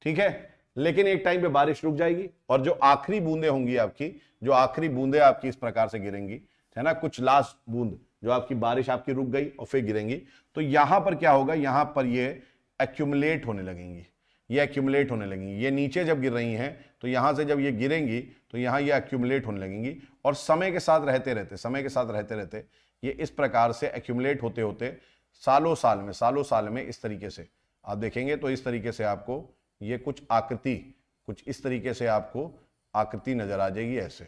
ठीक है लेकिन एक टाइम पे बारिश रुक जाएगी और जो आखिरी बूंदे होंगी आपकी जो आखिरी बूंदे आपकी इस प्रकार से गिरेंगी है ना कुछ लास्ट बूंद जो आपकी बारिश आपकी रुक गई और फिर गिरेंगी तो यहां पर क्या होगा यहां पर ये एक्यूमुलेट होने लगेंगी ये एक्यूमुलेट होने लगेंगी ये नीचे जब गिर रही हैं तो यहाँ से जब ये गिरेंगी तो यहाँ ये एक्यूमुलेट होने लगेंगी और समय के साथ रहते रहते समय के साथ रहते रहते ये इस प्रकार से एक्यूमुलेट होते होते सालों साल में सालों साल में इस तरीके से आप देखेंगे तो इस तरीके से आपको ये कुछ आकृति कुछ इस तरीके से आपको आकृति नजर आ जाएगी ऐसे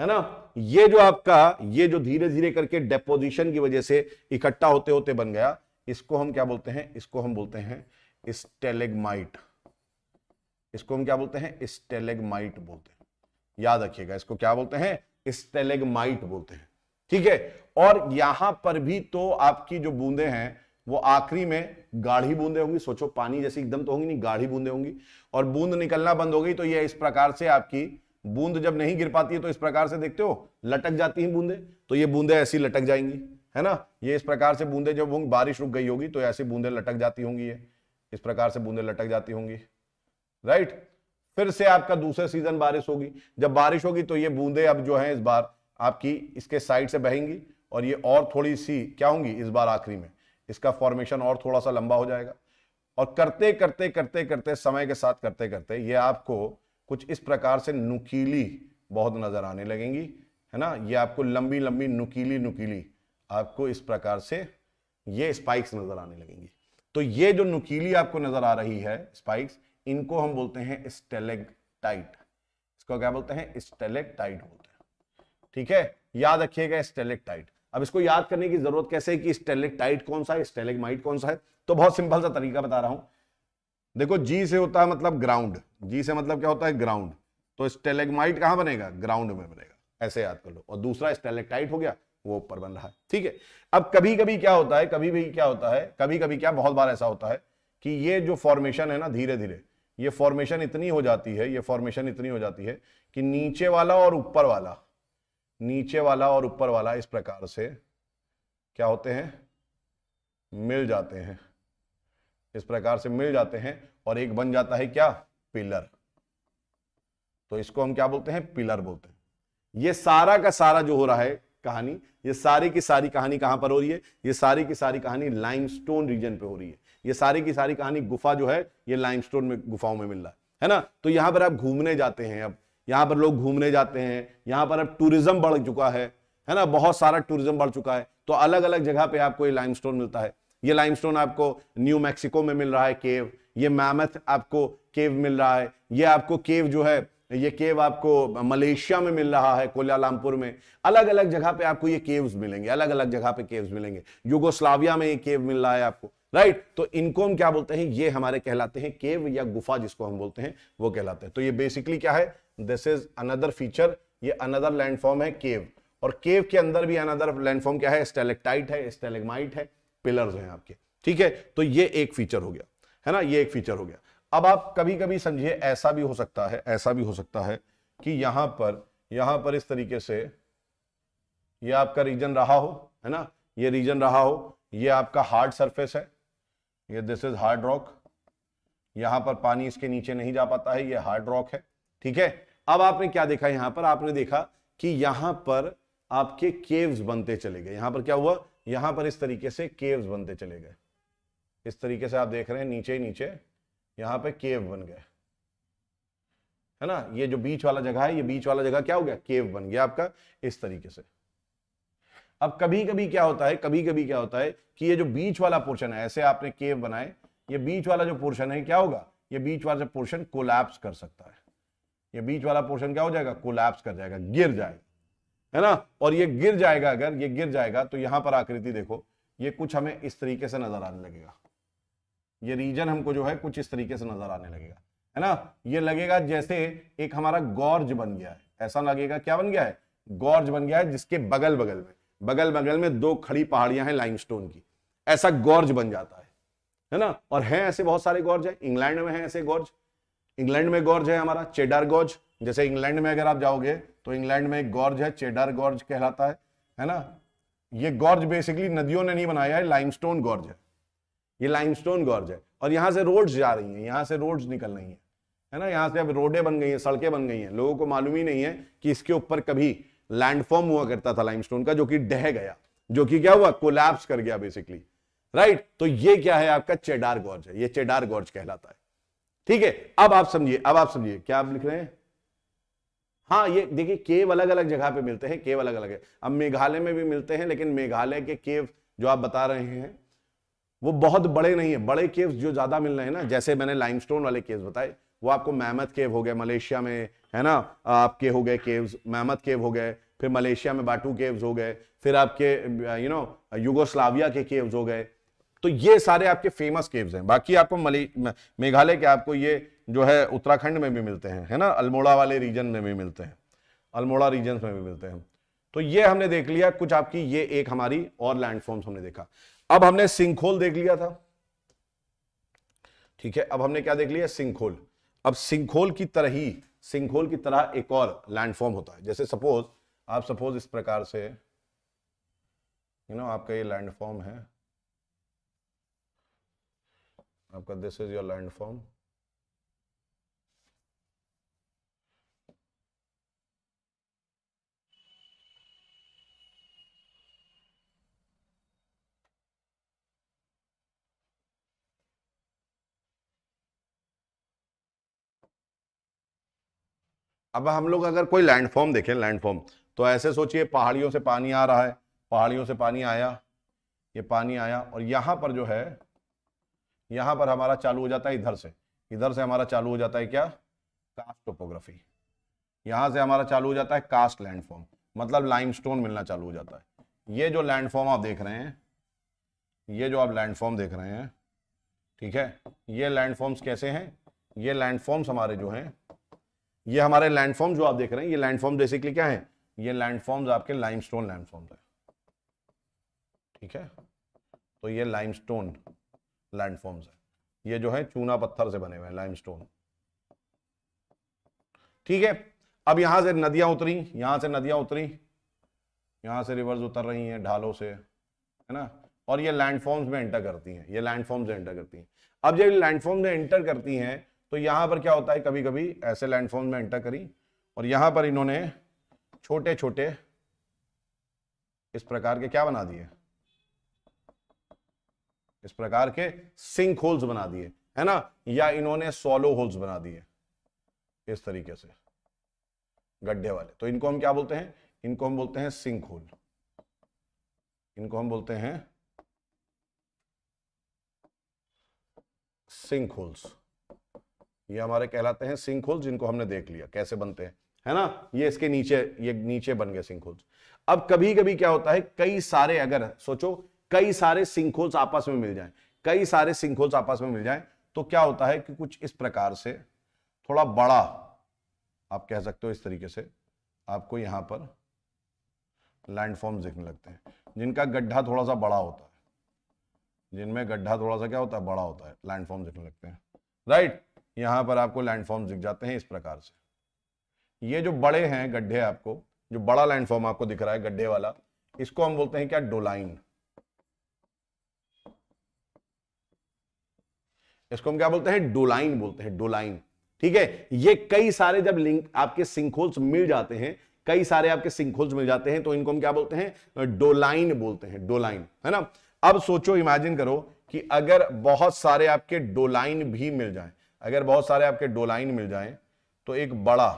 है ना ये जो आपका ये जो धीरे धीरे करके डेपोजिशन की वजह से इकट्ठा होते होते बन गया इसको हम क्या बोलते हैं इसको हम बोलते हैं स्टेलेगमाइट इसको हम क्या बोलते हैं स्टेलेगमाइट बोलते हैं याद रखिएगा इसको क्या बोलते हैं स्टेलेगमाइट बोलते हैं ठीक है और यहां पर भी तो आपकी जो बूंदे हैं वो आखिरी में गाढ़ी बूंदे होंगी सोचो पानी जैसी एकदम तो होंगी नहीं गाढ़ी बूंदे होंगी और बूंद निकलना बंद हो गई तो ये इस प्रकार से आपकी बूंद जब नहीं गिर पाती है तो इस प्रकार से देखते हो लटक जाती हैं बूंदे तो ये बूंदे ऐसी लटक जाएंगी है ना ये इस प्रकार से बूंदे जब होंगी बारिश रुक गई होगी तो ऐसी बूंदे लटक जाती होंगी ये इस प्रकार से बूंदे लटक जाती होंगी राइट फिर से आपका दूसरा सीजन बारिश होगी जब बारिश होगी तो ये बूंदे अब जो है इस बार आपकी इसके साइड से बहेंगी और ये और थोड़ी सी क्या होंगी इस बार आखिरी में इसका फॉर्मेशन और थोड़ा सा लंबा हो जाएगा और करते करते करते करते समय के साथ करते करते ये आपको कुछ इस प्रकार से नुकीली बहुत नज़र आने लगेंगी है ना ये आपको लंबी लंबी नुकीली नुकीली आपको इस प्रकार से ये स्पाइक्स नज़र आने लगेंगी तो ये जो नुकीली आपको नज़र आ रही है स्पाइक्स इनको हम बोलते हैं टाइट इसको क्या बोलते हैं टाइट बोलते हैं ठीक है याद रखिएगा टाइट अब इसको याद करने की जरूरत कैसे है कि स्टेलेक्टाइट कौन सा है स्टेलेगमाइट कौन सा है तो बहुत सिंपल सा तरीका बता रहा हूं देखो जी से होता है मतलब ग्राउंड जी से मतलब क्या होता है ग्राउंड तो स्टेलेगमाइट कहां बनेगा ग्राउंड में बनेगा ऐसे याद कर लो और दूसरा स्टेलेक्टाइट हो गया वो ऊपर बन रहा है ठीक है अब कभी कभी क्या होता है कभी भी क्या होता है कभी कभी क्या बहुत बार ऐसा होता है कि ये जो फॉर्मेशन है ना धीरे धीरे ये फॉर्मेशन इतनी हो जाती है ये फॉर्मेशन इतनी हो जाती है कि नीचे वाला और ऊपर वाला नीचे वाला और ऊपर वाला इस प्रकार से क्या होते हैं मिल जाते हैं इस प्रकार से मिल जाते हैं और एक बन जाता है क्या पिलर तो इसको हम क्या बोलते हैं पिलर बोलते हैं ये सारा का सारा जो हो रहा है कहानी ये सारी की सारी कहानी कहां पर हो रही है ये सारी की सारी कहानी लाइमस्टोन रीजन पे हो रही है ये सारी की सारी कहानी गुफा जो है ये लाइमस्टोन में गुफाओं में मिल रहा है है ना तो यहां पर आप घूमने जाते हैं अब यहाँ पर लोग घूमने जाते हैं यहाँ पर अब टूरिज्म बढ़ चुका है है ना बहुत सारा टूरिज्म बढ़ चुका है तो अलग अलग जगह पे आपको ये लाइमस्टोन मिलता है ये लाइमस्टोन आपको न्यू मैक्सिको में मिल रहा है केव ये मैमथ आपको केव मिल रहा है ये आपको केव जो है ये केव आपको मलेशिया में मिल रहा है कोल्यालामपुर में अलग अलग जगह पे आपको ये केव्स मिलेंगे अलग अलग जगह पे केव्स मिलेंगे युगोस्लाविया में ये केव मिल रहा है आपको राइट तो इनको हम क्या बोलते हैं ये हमारे कहलाते हैं केव या गुफा जिसको हम बोलते हैं वो कहलाते हैं तो ये बेसिकली क्या है दिस इज अनदर फीचर ये अनदर लैंडफॉर्म है केव और केव के अंदर भी अनदर लैंडफॉर्म क्या है स्टेलेक्टाइट है स्टेलेगमाइट है पिलर्स हैं आपके ठीक है तो ये एक फीचर हो गया है ना ये एक फीचर हो गया अब आप कभी कभी समझिए ऐसा भी हो सकता है ऐसा भी हो सकता है कि यहां पर यहां पर इस तरीके से ये आपका रीजन रहा हो है ना ये रीजन रहा हो ये आपका हार्ड सरफेस है ये दिस इज हार्ड रॉक यहां पर पानी इसके नीचे नहीं जा पाता है ये हार्ड रॉक है ठीक है अब आपने क्या देखा यहां पर आपने देखा कि यहां पर आपके केव्स बनते चले गए यहां पर क्या हुआ यहां पर इस तरीके से केव्स बनते चले गए इस तरीके से आप देख रहे हैं नीचे नीचे यहां पर केव बन गए है ना ये जो बीच वाला जगह है ये बीच वाला जगह क्या हो गया केव बन गया आपका इस तरीके से अब कभी कभी क्या होता है कभी कभी क्या होता है कि ये जो बीच वाला पोर्शन है ऐसे आपने केव बनाए ये बीच वाला जो पोर्शन है क्या होगा ये बीच वाला जो पोर्शन कोलैप्स कर सकता है ये बीच वाला पोर्शन क्या हो जाएगा कोलैप्स कर जाएगा गिर जाएगा है ना और ये गिर जाएगा अगर ये गिर जाएगा तो यहां पर आकृति देखो ये कुछ हमें इस तरीके से नजर आने लगेगा ये रीजन हमको जो है कुछ इस तरीके से नजर आने लगेगा है ना ये लगेगा जैसे एक हमारा गौरज बन गया है ऐसा लगेगा क्या बन गया है गौरज बन गया है जिसके बगल बगल में बगल बगल में दो खड़ी पहाड़ियां हैं लाइमस्टोन की ऐसा गौरज बन जाता है है ना और हैं ऐसे बहुत सारे गौरज हैं इंग्लैंड में हैं ऐसे गॉर्ज इंग्लैंड में गॉर्ज है हमारा चेडार गॉर्ज जैसे इंग्लैंड में अगर आप जाओगे तो इंग्लैंड में एक गॉर्ज है चेडार गॉर्ज कहलाता है है ना ये गॉर्ज बेसिकली नदियों ने नहीं बनाया है लाइमस्टोन गॉर्ज है ये लाइमस्टोन गॉर्ज है और यहाँ से रोड्स जा रही हैं यहाँ से रोड्स निकल रही हैं है ना यहाँ से अब रोडें बन गई हैं सड़कें बन गई हैं लोगों को मालूम ही नहीं है कि इसके ऊपर कभी लैंडफॉर्म हुआ करता था लाइमस्टोन का जो कि डह गया जो कि क्या हुआ कोलैप्स कर गया बेसिकली राइट तो ये क्या है आपका चेडार गॉर्ज है ये चेडार गॉर्ज कहलाता है ठीक है अब आप समझिए अब आप समझिए क्या आप लिख रहे हैं हाँ ये देखिए केव अलग अलग जगह पे मिलते हैं केव अलग अलग है अब मेघालय में भी मिलते हैं लेकिन मेघालय के केव जो आप बता रहे हैं वो बहुत बड़े नहीं है बड़े केव जो ज्यादा मिल रहे हैं ना जैसे मैंने लाइमस्टोन वाले केव बताए वो आपको मैमथ केव हो गए मलेशिया में है ना आपके हो गए केव्स मैमथ केव हो गए फिर मलेशिया में बाटू केव्स हो गए फिर आपके यू नो युगोस्लाविया के केव्स हो गए तो ये सारे आपके फेमस केव्स हैं बाकी आपको मलि मेघालय के आपको ये जो है उत्तराखंड में भी मिलते हैं है ना अल्मोड़ा वाले रीजन में भी मिलते हैं अल्मोड़ा रीजन में भी मिलते हैं तो ये हमने देख लिया कुछ आपकी ये एक हमारी और लैंडफॉर्म्स हमने देखा अब हमने सिंखोल देख लिया था ठीक है अब हमने क्या देख लिया सिंखोल अब सिंखोल की तरह ही सिंखोल की तरह एक और लैंडफॉर्म होता है जैसे सपोज आप सपोज इस प्रकार से यू you नो know, आपका ये लैंडफॉर्म है आपका this is your landform अब हम लोग अगर कोई लैंडफॉर्म देखें लैंडफॉर्म तो ऐसे सोचिए पहाड़ियों से पानी आ रहा है पहाड़ियों से पानी आया ये पानी आया और यहां पर जो है यहाँ पर हमारा चालू हो जाता है इधर से इधर से हमारा चालू हो जाता है क्या कास्ट टोपोग्राफी यहां से हमारा चालू हो जाता है कास्ट लैंडफॉर्म मतलब लाइमस्टोन मिलना चालू हो जाता है ये जो लैंडफॉर्म आप देख रहे हैं ये जो आप लैंडफॉर्म देख रहे हैं ठीक है ये लैंडफॉर्म्स कैसे हैं ये लैंडफॉर्म्स हमारे जो हैं ये हमारे लैंडफॉर्म जो आप देख रहे हैं ये लैंडफॉर्म बेसिकली क्या है ये लैंडफॉर्म्स आपके लाइमस्टोन लैंडफॉर्म्स हैं ठीक है तो ये लाइमस्टोन लैंडफॉर्म्स हैं ये जो है चूना पत्थर से बने हुए हैं लाइमस्टोन ठीक है अब यहां से नदियां उतरी यहां से नदियां उतरी यहां से रिवर्स उतर रही हैं ढालों से है ना और ये लैंडफॉर्म्स में एंटर करती हैं ये लैंडफॉर्म्स एंटर करती हैं अब जब लैंडफॉर्म में एंटर करती हैं तो यहां पर क्या होता है कभी कभी ऐसे लैंडफॉर्म में एंटर करी और यहां पर इन्होंने छोटे छोटे इस प्रकार के क्या बना दिए इस प्रकार के सिंक होल्स बना दिए है ना या इन्होंने सोलो होल्स बना दिए इस तरीके से गड्ढे वाले तो इनको हम क्या बोलते हैं इनको हम बोलते हैं सिंक होल इनको हम बोलते हैं सिंक होल्स ये हमारे कहलाते हैं सिंक होल्स जिनको हमने देख लिया कैसे बनते हैं है ना ये इसके नीचे ये नीचे बन गए सिंक होल्स अब कभी कभी क्या होता है कई सारे अगर सोचो कई सारे सिंखोल्स आपस में मिल जाएं कई सारे सिंखोल्स आपस में मिल जाएं तो क्या होता है कि कुछ इस प्रकार से थोड़ा बड़ा आप कह सकते हो इस तरीके से आपको यहां पर लैंडफॉर्म दिखने लगते हैं जिनका गड्ढा थोड़ा सा बड़ा होता है जिनमें गड्ढा थोड़ा सा क्या होता है बड़ा होता है लैंडफॉर्म दिखने लगते हैं राइट यहां पर आपको लैंडफॉर्म दिख जाते हैं इस प्रकार से ये जो बड़े हैं गड्ढे आपको जो बड़ा लैंडफॉर्म आपको दिख रहा है गड्ढे वाला इसको हम बोलते हैं क्या डोलाइन इसको हम क्या बोलते हैं डोलाइन बोलते हैं डोलाइन ठीक है ये कई सारे जब लिंक आपके सिंखोल्स मिल जाते हैं कई सारे आपके सिंखोल्स मिल जाते हैं तो इनको हम क्या बोलते हैं डोलाइन बोलते हैं डोलाइन है ना अब सोचो इमेजिन करो कि अगर बहुत सारे आपके डोलाइन भी मिल जाए अगर बहुत सारे आपके डोलाइन मिल जाए तो एक बड़ा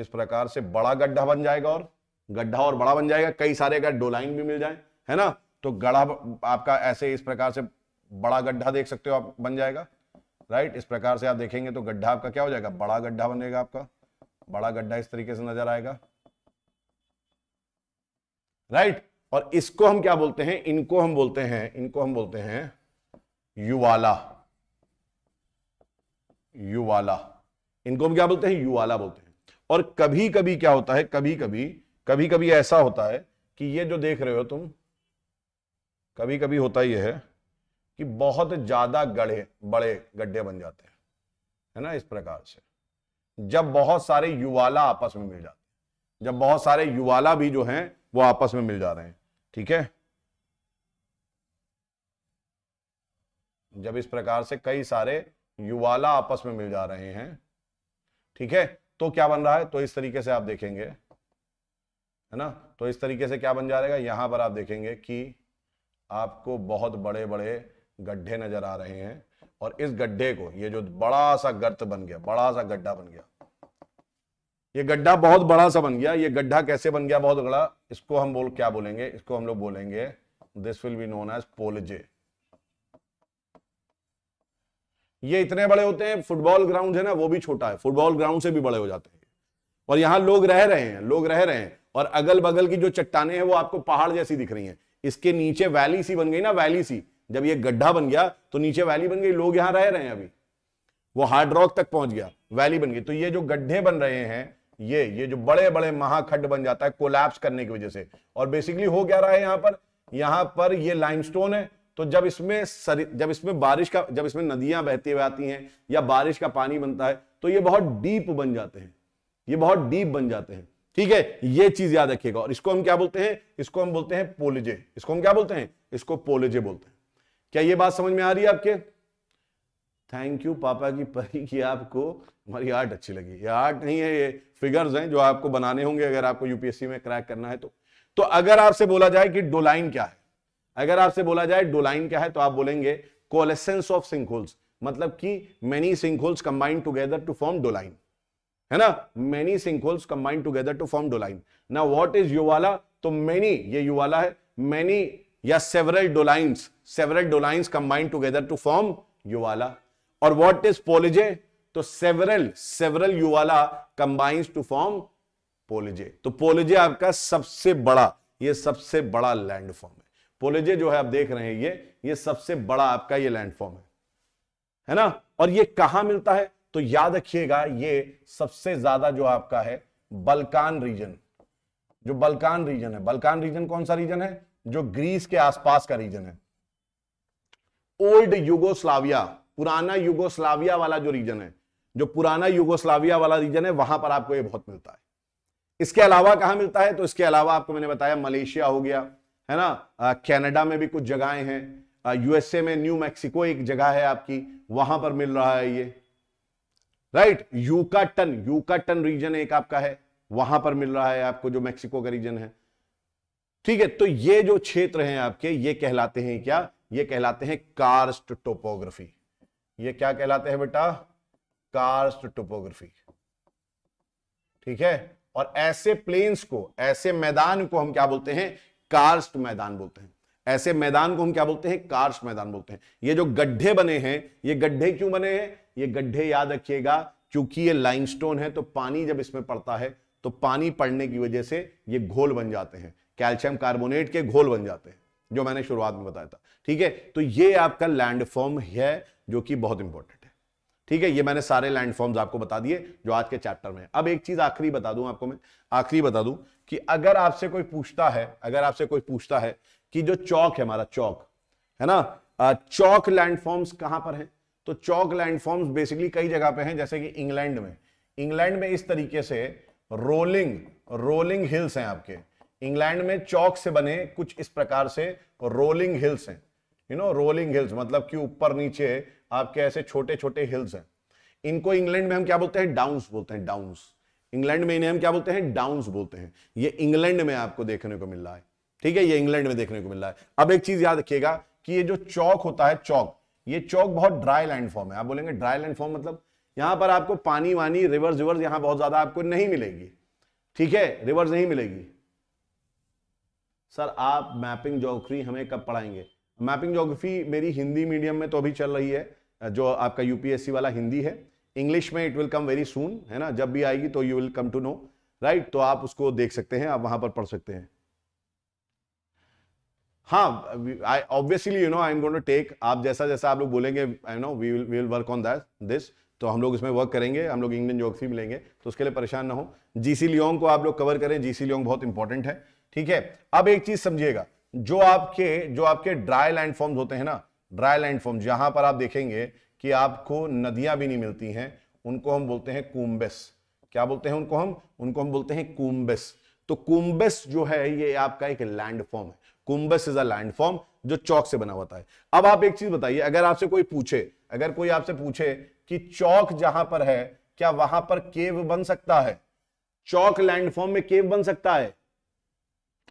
इस प्रकार से बड़ा गड्ढा बन जाएगा और गड्ढा और बड़ा बन जाएगा कई सारे अगर डोलाइन भी मिल जाए है ना तो गढ़ा आपका ऐसे इस प्रकार से बड़ा गड्ढा देख सकते हो आप बन जाएगा राइट इस प्रकार से आप देखेंगे तो गड्ढा आपका क्या हो जाएगा बड़ा गड्ढा बनेगा आपका बड़ा गड्ढा इस तरीके से नजर आएगा राइट और इसको हम क्या बोलते हैं इनको हम बोलते हैं इनको हम बोलते हैं युवाला युवाला इनको हम क्या बोलते हैं युवाला बोलते हैं और कभी कभी क्या होता है कभी कभी कभी कभी ऐसा होता है कि ये जो देख रहे हो तुम कभी कभी होता यह है कि बहुत ज़्यादा गढ़े बड़े गड्ढे बन जाते हैं है ना इस प्रकार से जब बहुत सारे युवाला आपस में मिल जाते हैं जब बहुत सारे युवाला भी जो हैं वो आपस में मिल जा रहे हैं ठीक है जब इस प्रकार से कई सारे युवाला आपस में मिल जा रहे हैं ठीक है तो क्या बन रहा है तो इस तरीके से आप देखेंगे है ना तो इस तरीके से क्या बन जा रहेगा यहां पर आप देखेंगे कि आपको बहुत बड़े बड़े गड्ढे नजर आ रहे हैं और इस गड्ढे को ये जो बड़ा सा गर्त बन गया बड़ा सा गड्ढा बन गया ये गड्ढा बहुत बड़ा सा बन गया ये गड्ढा कैसे बन गया बहुत बड़ा इसको हम बोल क्या बोलेंगे इसको हम लोग बोलेंगे this will be known as polje ये इतने बड़े होते हैं फुटबॉल ग्राउंड है ना वो भी छोटा है फुटबॉल ग्राउंड से भी बड़े हो जाते हैं और यहाँ लोग रह रहे हैं लोग रह रहे हैं और अगल बगल की जो चट्टाने हैं वो आपको पहाड़ जैसी दिख रही हैं इसके नीचे वैली सी बन गई ना वैली सी जब ये गड्ढा बन गया तो नीचे वैली बन गई लोग यहां रह रहे हैं अभी वो हार्ड रॉक तक पहुंच गया वैली बन गई तो ये जो गड्ढे बन रहे हैं ये ये जो बड़े बड़े महाखड्ड बन जाता है कोलैप्स करने की वजह से और बेसिकली हो क्या रहा है यहां पर यहां पर ये लाइमस्टोन है तो जब इसमें सर, जब इसमें बारिश का जब इसमें नदियां बहती हुए आती हैं या बारिश का पानी बनता है तो ये बहुत डीप बन जाते हैं ये बहुत डीप बन जाते हैं ठीक है ये चीज याद रखिएगा और इसको हम क्या बोलते हैं इसको हम बोलते हैं पोलिजे इसको हम क्या बोलते हैं इसको पोलिजे बोलते हैं क्या ये बात समझ में आ रही है आपके थैंक यू पापा की परी की आपको हमारी आर्ट अच्छी लगी ये आर्ट नहीं है ये फिगर्स हैं जो आपको बनाने होंगे अगर आपको यूपीएससी में क्रैक करना है तो तो अगर आपसे बोला जाए कि डोलाइन क्या है अगर आपसे बोला जाए डोलाइन क्या है तो आप बोलेंगे कोलेसेंस ऑफ सिंकहोल्स मतलब कि many sinkholes combined together to form doline है ना many sinkholes combined together to form doline ना वॉट इज युवाला तो मेनी ये युवाला है मेनी या several dolines several dolines combined together to form uvala और व्हाट इज पोलिजे तो several several uvala combines to form polje तो polje आपका सबसे बड़ा ये सबसे बड़ा लैंडफॉर्म है पोलिजे जो है आप देख रहे हैं ये ये सबसे बड़ा आपका ये लैंडफॉर्म है है ना और ये कहां मिलता है तो याद रखिएगा ये सबसे ज्यादा जो आपका है बलकान रीजन जो बलकान रीजन है बलकान रीजन कौन सा रीजन है जो ग्रीस के आसपास का रीजन है ओल्ड युगोस्लाविया पुराना युगोस्लाविया वाला जो रीजन है जो पुराना युगोस्लाविया वाला रीजन है वहां पर आपको ये बहुत मिलता है इसके अलावा कहां मिलता है तो इसके अलावा आपको मैंने बताया मलेशिया हो गया है ना कनाडा में भी कुछ जगहें हैं यूएसए में न्यू मैक्सिको एक जगह है आपकी वहां पर मिल रहा है ये राइट यूकाटन यूकाटन रीजन एक आपका है वहां पर मिल रहा है आपको जो मैक्सिको का रीजन है ठीक है तो ये जो क्षेत्र हैं आपके ये कहलाते हैं क्या ये कहलाते हैं कार्स्ट टोपोग्राफी ये क्या कहलाते हैं बेटा कार्स्ट टोपोग्राफी ठीक है और ऐसे प्लेन्स को ऐसे मैदान को हम क्या बोलते हैं कार्स्ट मैदान बोलते हैं ऐसे मैदान को हम क्या बोलते हैं कार्स्ट मैदान बोलते हैं ये जो गड्ढे बने हैं ये गड्ढे क्यों बने हैं ये गड्ढे याद रखिएगा क्योंकि ये लाइमस्टोन है तो पानी जब इसमें पड़ता है तो पानी पड़ने की वजह से ये घोल बन जाते हैं कैल्शियम कार्बोनेट के घोल बन जाते हैं जो मैंने शुरुआत में बताया था ठीक है तो ये आपका लैंडफॉर्म है जो कि बहुत इंपॉर्टेंट है ठीक है ये मैंने सारे लैंडफॉर्म्स आपको बता दिए जो आज के चैप्टर में अब एक चीज आखिरी बता दूं आपको मैं आखिरी बता दूं कि अगर आपसे कोई पूछता है अगर आपसे कोई पूछता है कि जो चौक है हमारा चौक है ना चौक लैंडफॉर्म्स कहां पर है तो चौक लैंडफॉर्म्स बेसिकली कई जगह पे हैं जैसे कि इंग्लैंड में इंग्लैंड में इस तरीके से रोलिंग रोलिंग हिल्स हैं आपके इंग्लैंड में चौक से बने कुछ इस प्रकार से रोलिंग हिल्स हैं यू नो रोलिंग हिल्स मतलब कि ऊपर नीचे आपके ऐसे छोटे छोटे हिल्स हैं इनको इंग्लैंड में हम क्या बोलते हैं डाउंस बोलते हैं डाउन्स इंग्लैंड में इन्हें हम क्या बोलते हैं डाउन्स बोलते हैं ये इंग्लैंड में आपको देखने को मिल रहा है ठीक है ये इंग्लैंड में देखने को मिल रहा है अब एक चीज याद रखिएगा कि ये जो चौक होता है चौक ये चौक बहुत ड्राई लैंड फॉर्म है आप बोलेंगे ड्राई लैंड फॉर्म मतलब यहां पर आपको पानी वानी रिवर्स रिवर्स यहां बहुत ज्यादा आपको नहीं मिलेगी ठीक है रिवर्स नहीं मिलेगी सर आप मैपिंग जोग्राफी हमें कब पढ़ाएंगे मैपिंग जोग्राफी मेरी हिंदी मीडियम में तो अभी चल रही है जो आपका यूपीएससी वाला हिंदी है इंग्लिश में it will come very soon है ना जब भी आएगी तो you will come to know right तो आप उसको देख सकते हैं आप वहां पर पढ़ सकते हैं हाँ I obviously you know I am going to take आप जैसा जैसा आप लोग बोलेंगे I know we will we will work on that this तो हम लोग इसमें वर्क करेंगे हम लोग इंडियन जोग्राफी में लेंगे तो उसके लिए परेशान ना हो जीसी लियोंग को आप लोग कवर करें जीसी लियोंग बहुत इंपॉर्टेंट है ठीक है अब एक चीज समझिएगा जो आपके जो आपके ड्राई लैंड फॉर्म होते हैं ना ड्राई लैंड फॉर्म जहां पर आप देखेंगे कि आपको नदियां भी नहीं मिलती हैं उनको हम बोलते हैं कुंबेस क्या बोलते हैं उनको हम उनको हम बोलते हैं कुंबेस तो कुंबेस जो है ये आपका एक लैंड फॉर्म है combes is a landform जो चौक से बना होता है अब आप एक चीज बताइए अगर आपसे कोई पूछे अगर कोई आपसे पूछे कि चौक जहां पर है क्या वहां पर केव बन सकता है चौक लैंडफॉर्म में केव बन सकता है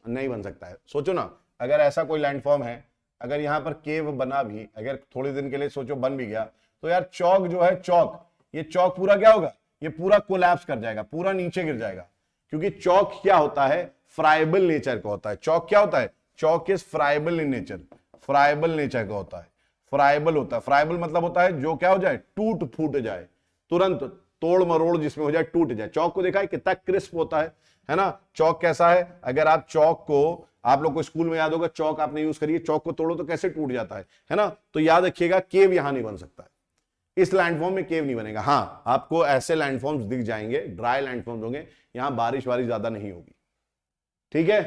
नहीं बन सकता है सोचो ना अगर ऐसा कोई लैंडफॉर्म है अगर यहाँ पर केव बना भी अगर थोड़े दिन के लिए सोचो बन भी गया तो यार चौक जो है चौक ये चौक पूरा क्या होगा ये पूरा कोलैप्स कर जाएगा पूरा नीचे गिर जाएगा क्योंकि चौक क्या होता है फ्राइबल नेचर का होता है चौक क्या होता है chalk is friable in nature friable nature का होता है फ्राइबल होता है फ्राइबल मतलब होता है जो क्या हो जाए टूट फूट जाए तुरंत तोड़ मरोड़ जिसमें हो जाए टूट जाए चौक को देखा है कितना क्रिस्प होता है है ना चौक कैसा है अगर आप चौक को आप लोग को स्कूल में याद होगा चौक आपने यूज करिए चौक को तोड़ो तो कैसे टूट जाता है है ना तो याद रखिएगा केव यहां नहीं बन सकता है इस लैंडफॉर्म में केव नहीं बनेगा हाँ आपको ऐसे लैंडफॉर्म्स दिख जाएंगे ड्राई लैंडफॉर्म्स होंगे यहां बारिश वारिश ज्यादा नहीं होगी ठीक है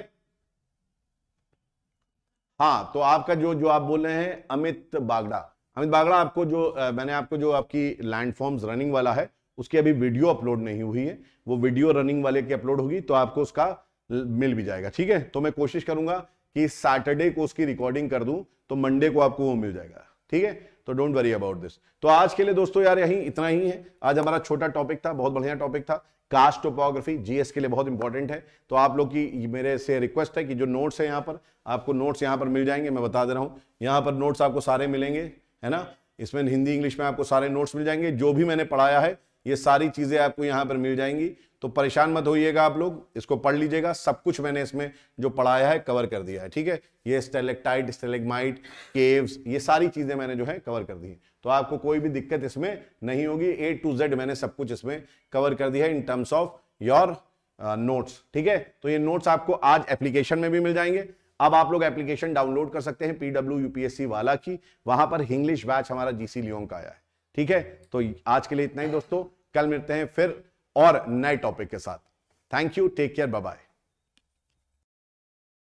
हाँ तो आपका जो जो आप बोल रहे हैं अमित बागड़ा अमित बागड़ा आपको जो मैंने आपको जो आपकी लैंडफॉर्म्स रनिंग वाला है उसकी अभी वीडियो अपलोड नहीं हुई है वो वीडियो रनिंग वाले की अपलोड होगी तो आपको उसका मिल भी जाएगा ठीक है तो मैं कोशिश करूंगा कि सैटरडे को उसकी रिकॉर्डिंग कर दूं तो मंडे को आपको वो मिल जाएगा ठीक है तो डोंट वरी अबाउट दिस तो आज के लिए दोस्तों यार यही इतना ही है आज हमारा छोटा टॉपिक था बहुत बढ़िया टॉपिक था कास्ट टोपोग्राफी जीएस के लिए बहुत इंपॉर्टेंट है तो आप लोग की मेरे से रिक्वेस्ट है कि जो नोट्स है यहाँ पर आपको नोट्स यहाँ पर मिल जाएंगे मैं बता दे रहा हूँ यहाँ पर नोट्स आपको सारे मिलेंगे है ना इसमें हिंदी इंग्लिश में आपको सारे नोट्स मिल जाएंगे जो भी मैंने पढ़ाया है ये सारी चीज़ें आपको यहां पर मिल जाएंगी तो परेशान मत होइएगा आप लोग इसको पढ़ लीजिएगा सब कुछ मैंने इसमें जो पढ़ाया है कवर कर दिया है ठीक है ये स्टेलेक्टाइट स्टेलेगमाइट केव्स ये सारी चीज़ें मैंने जो है कवर कर दी है तो आपको कोई भी दिक्कत इसमें नहीं होगी ए टू जेड मैंने सब कुछ इसमें कवर कर दिया है in terms of your notes ठीक है तो ये नोट्स आपको आज एप्लीकेशन में भी मिल जाएंगे अब आप लोग एप्लीकेशन डाउनलोड कर सकते हैं पीडब्ल्यू यूपीएससी वाला की वहां पर इंग्लिश बैच हमारा जीसी लियोंग का आया है ठीक है तो आज के लिए इतना ही दोस्तों कल मिलते हैं फिर और नए टॉपिक के साथ thank you take care bye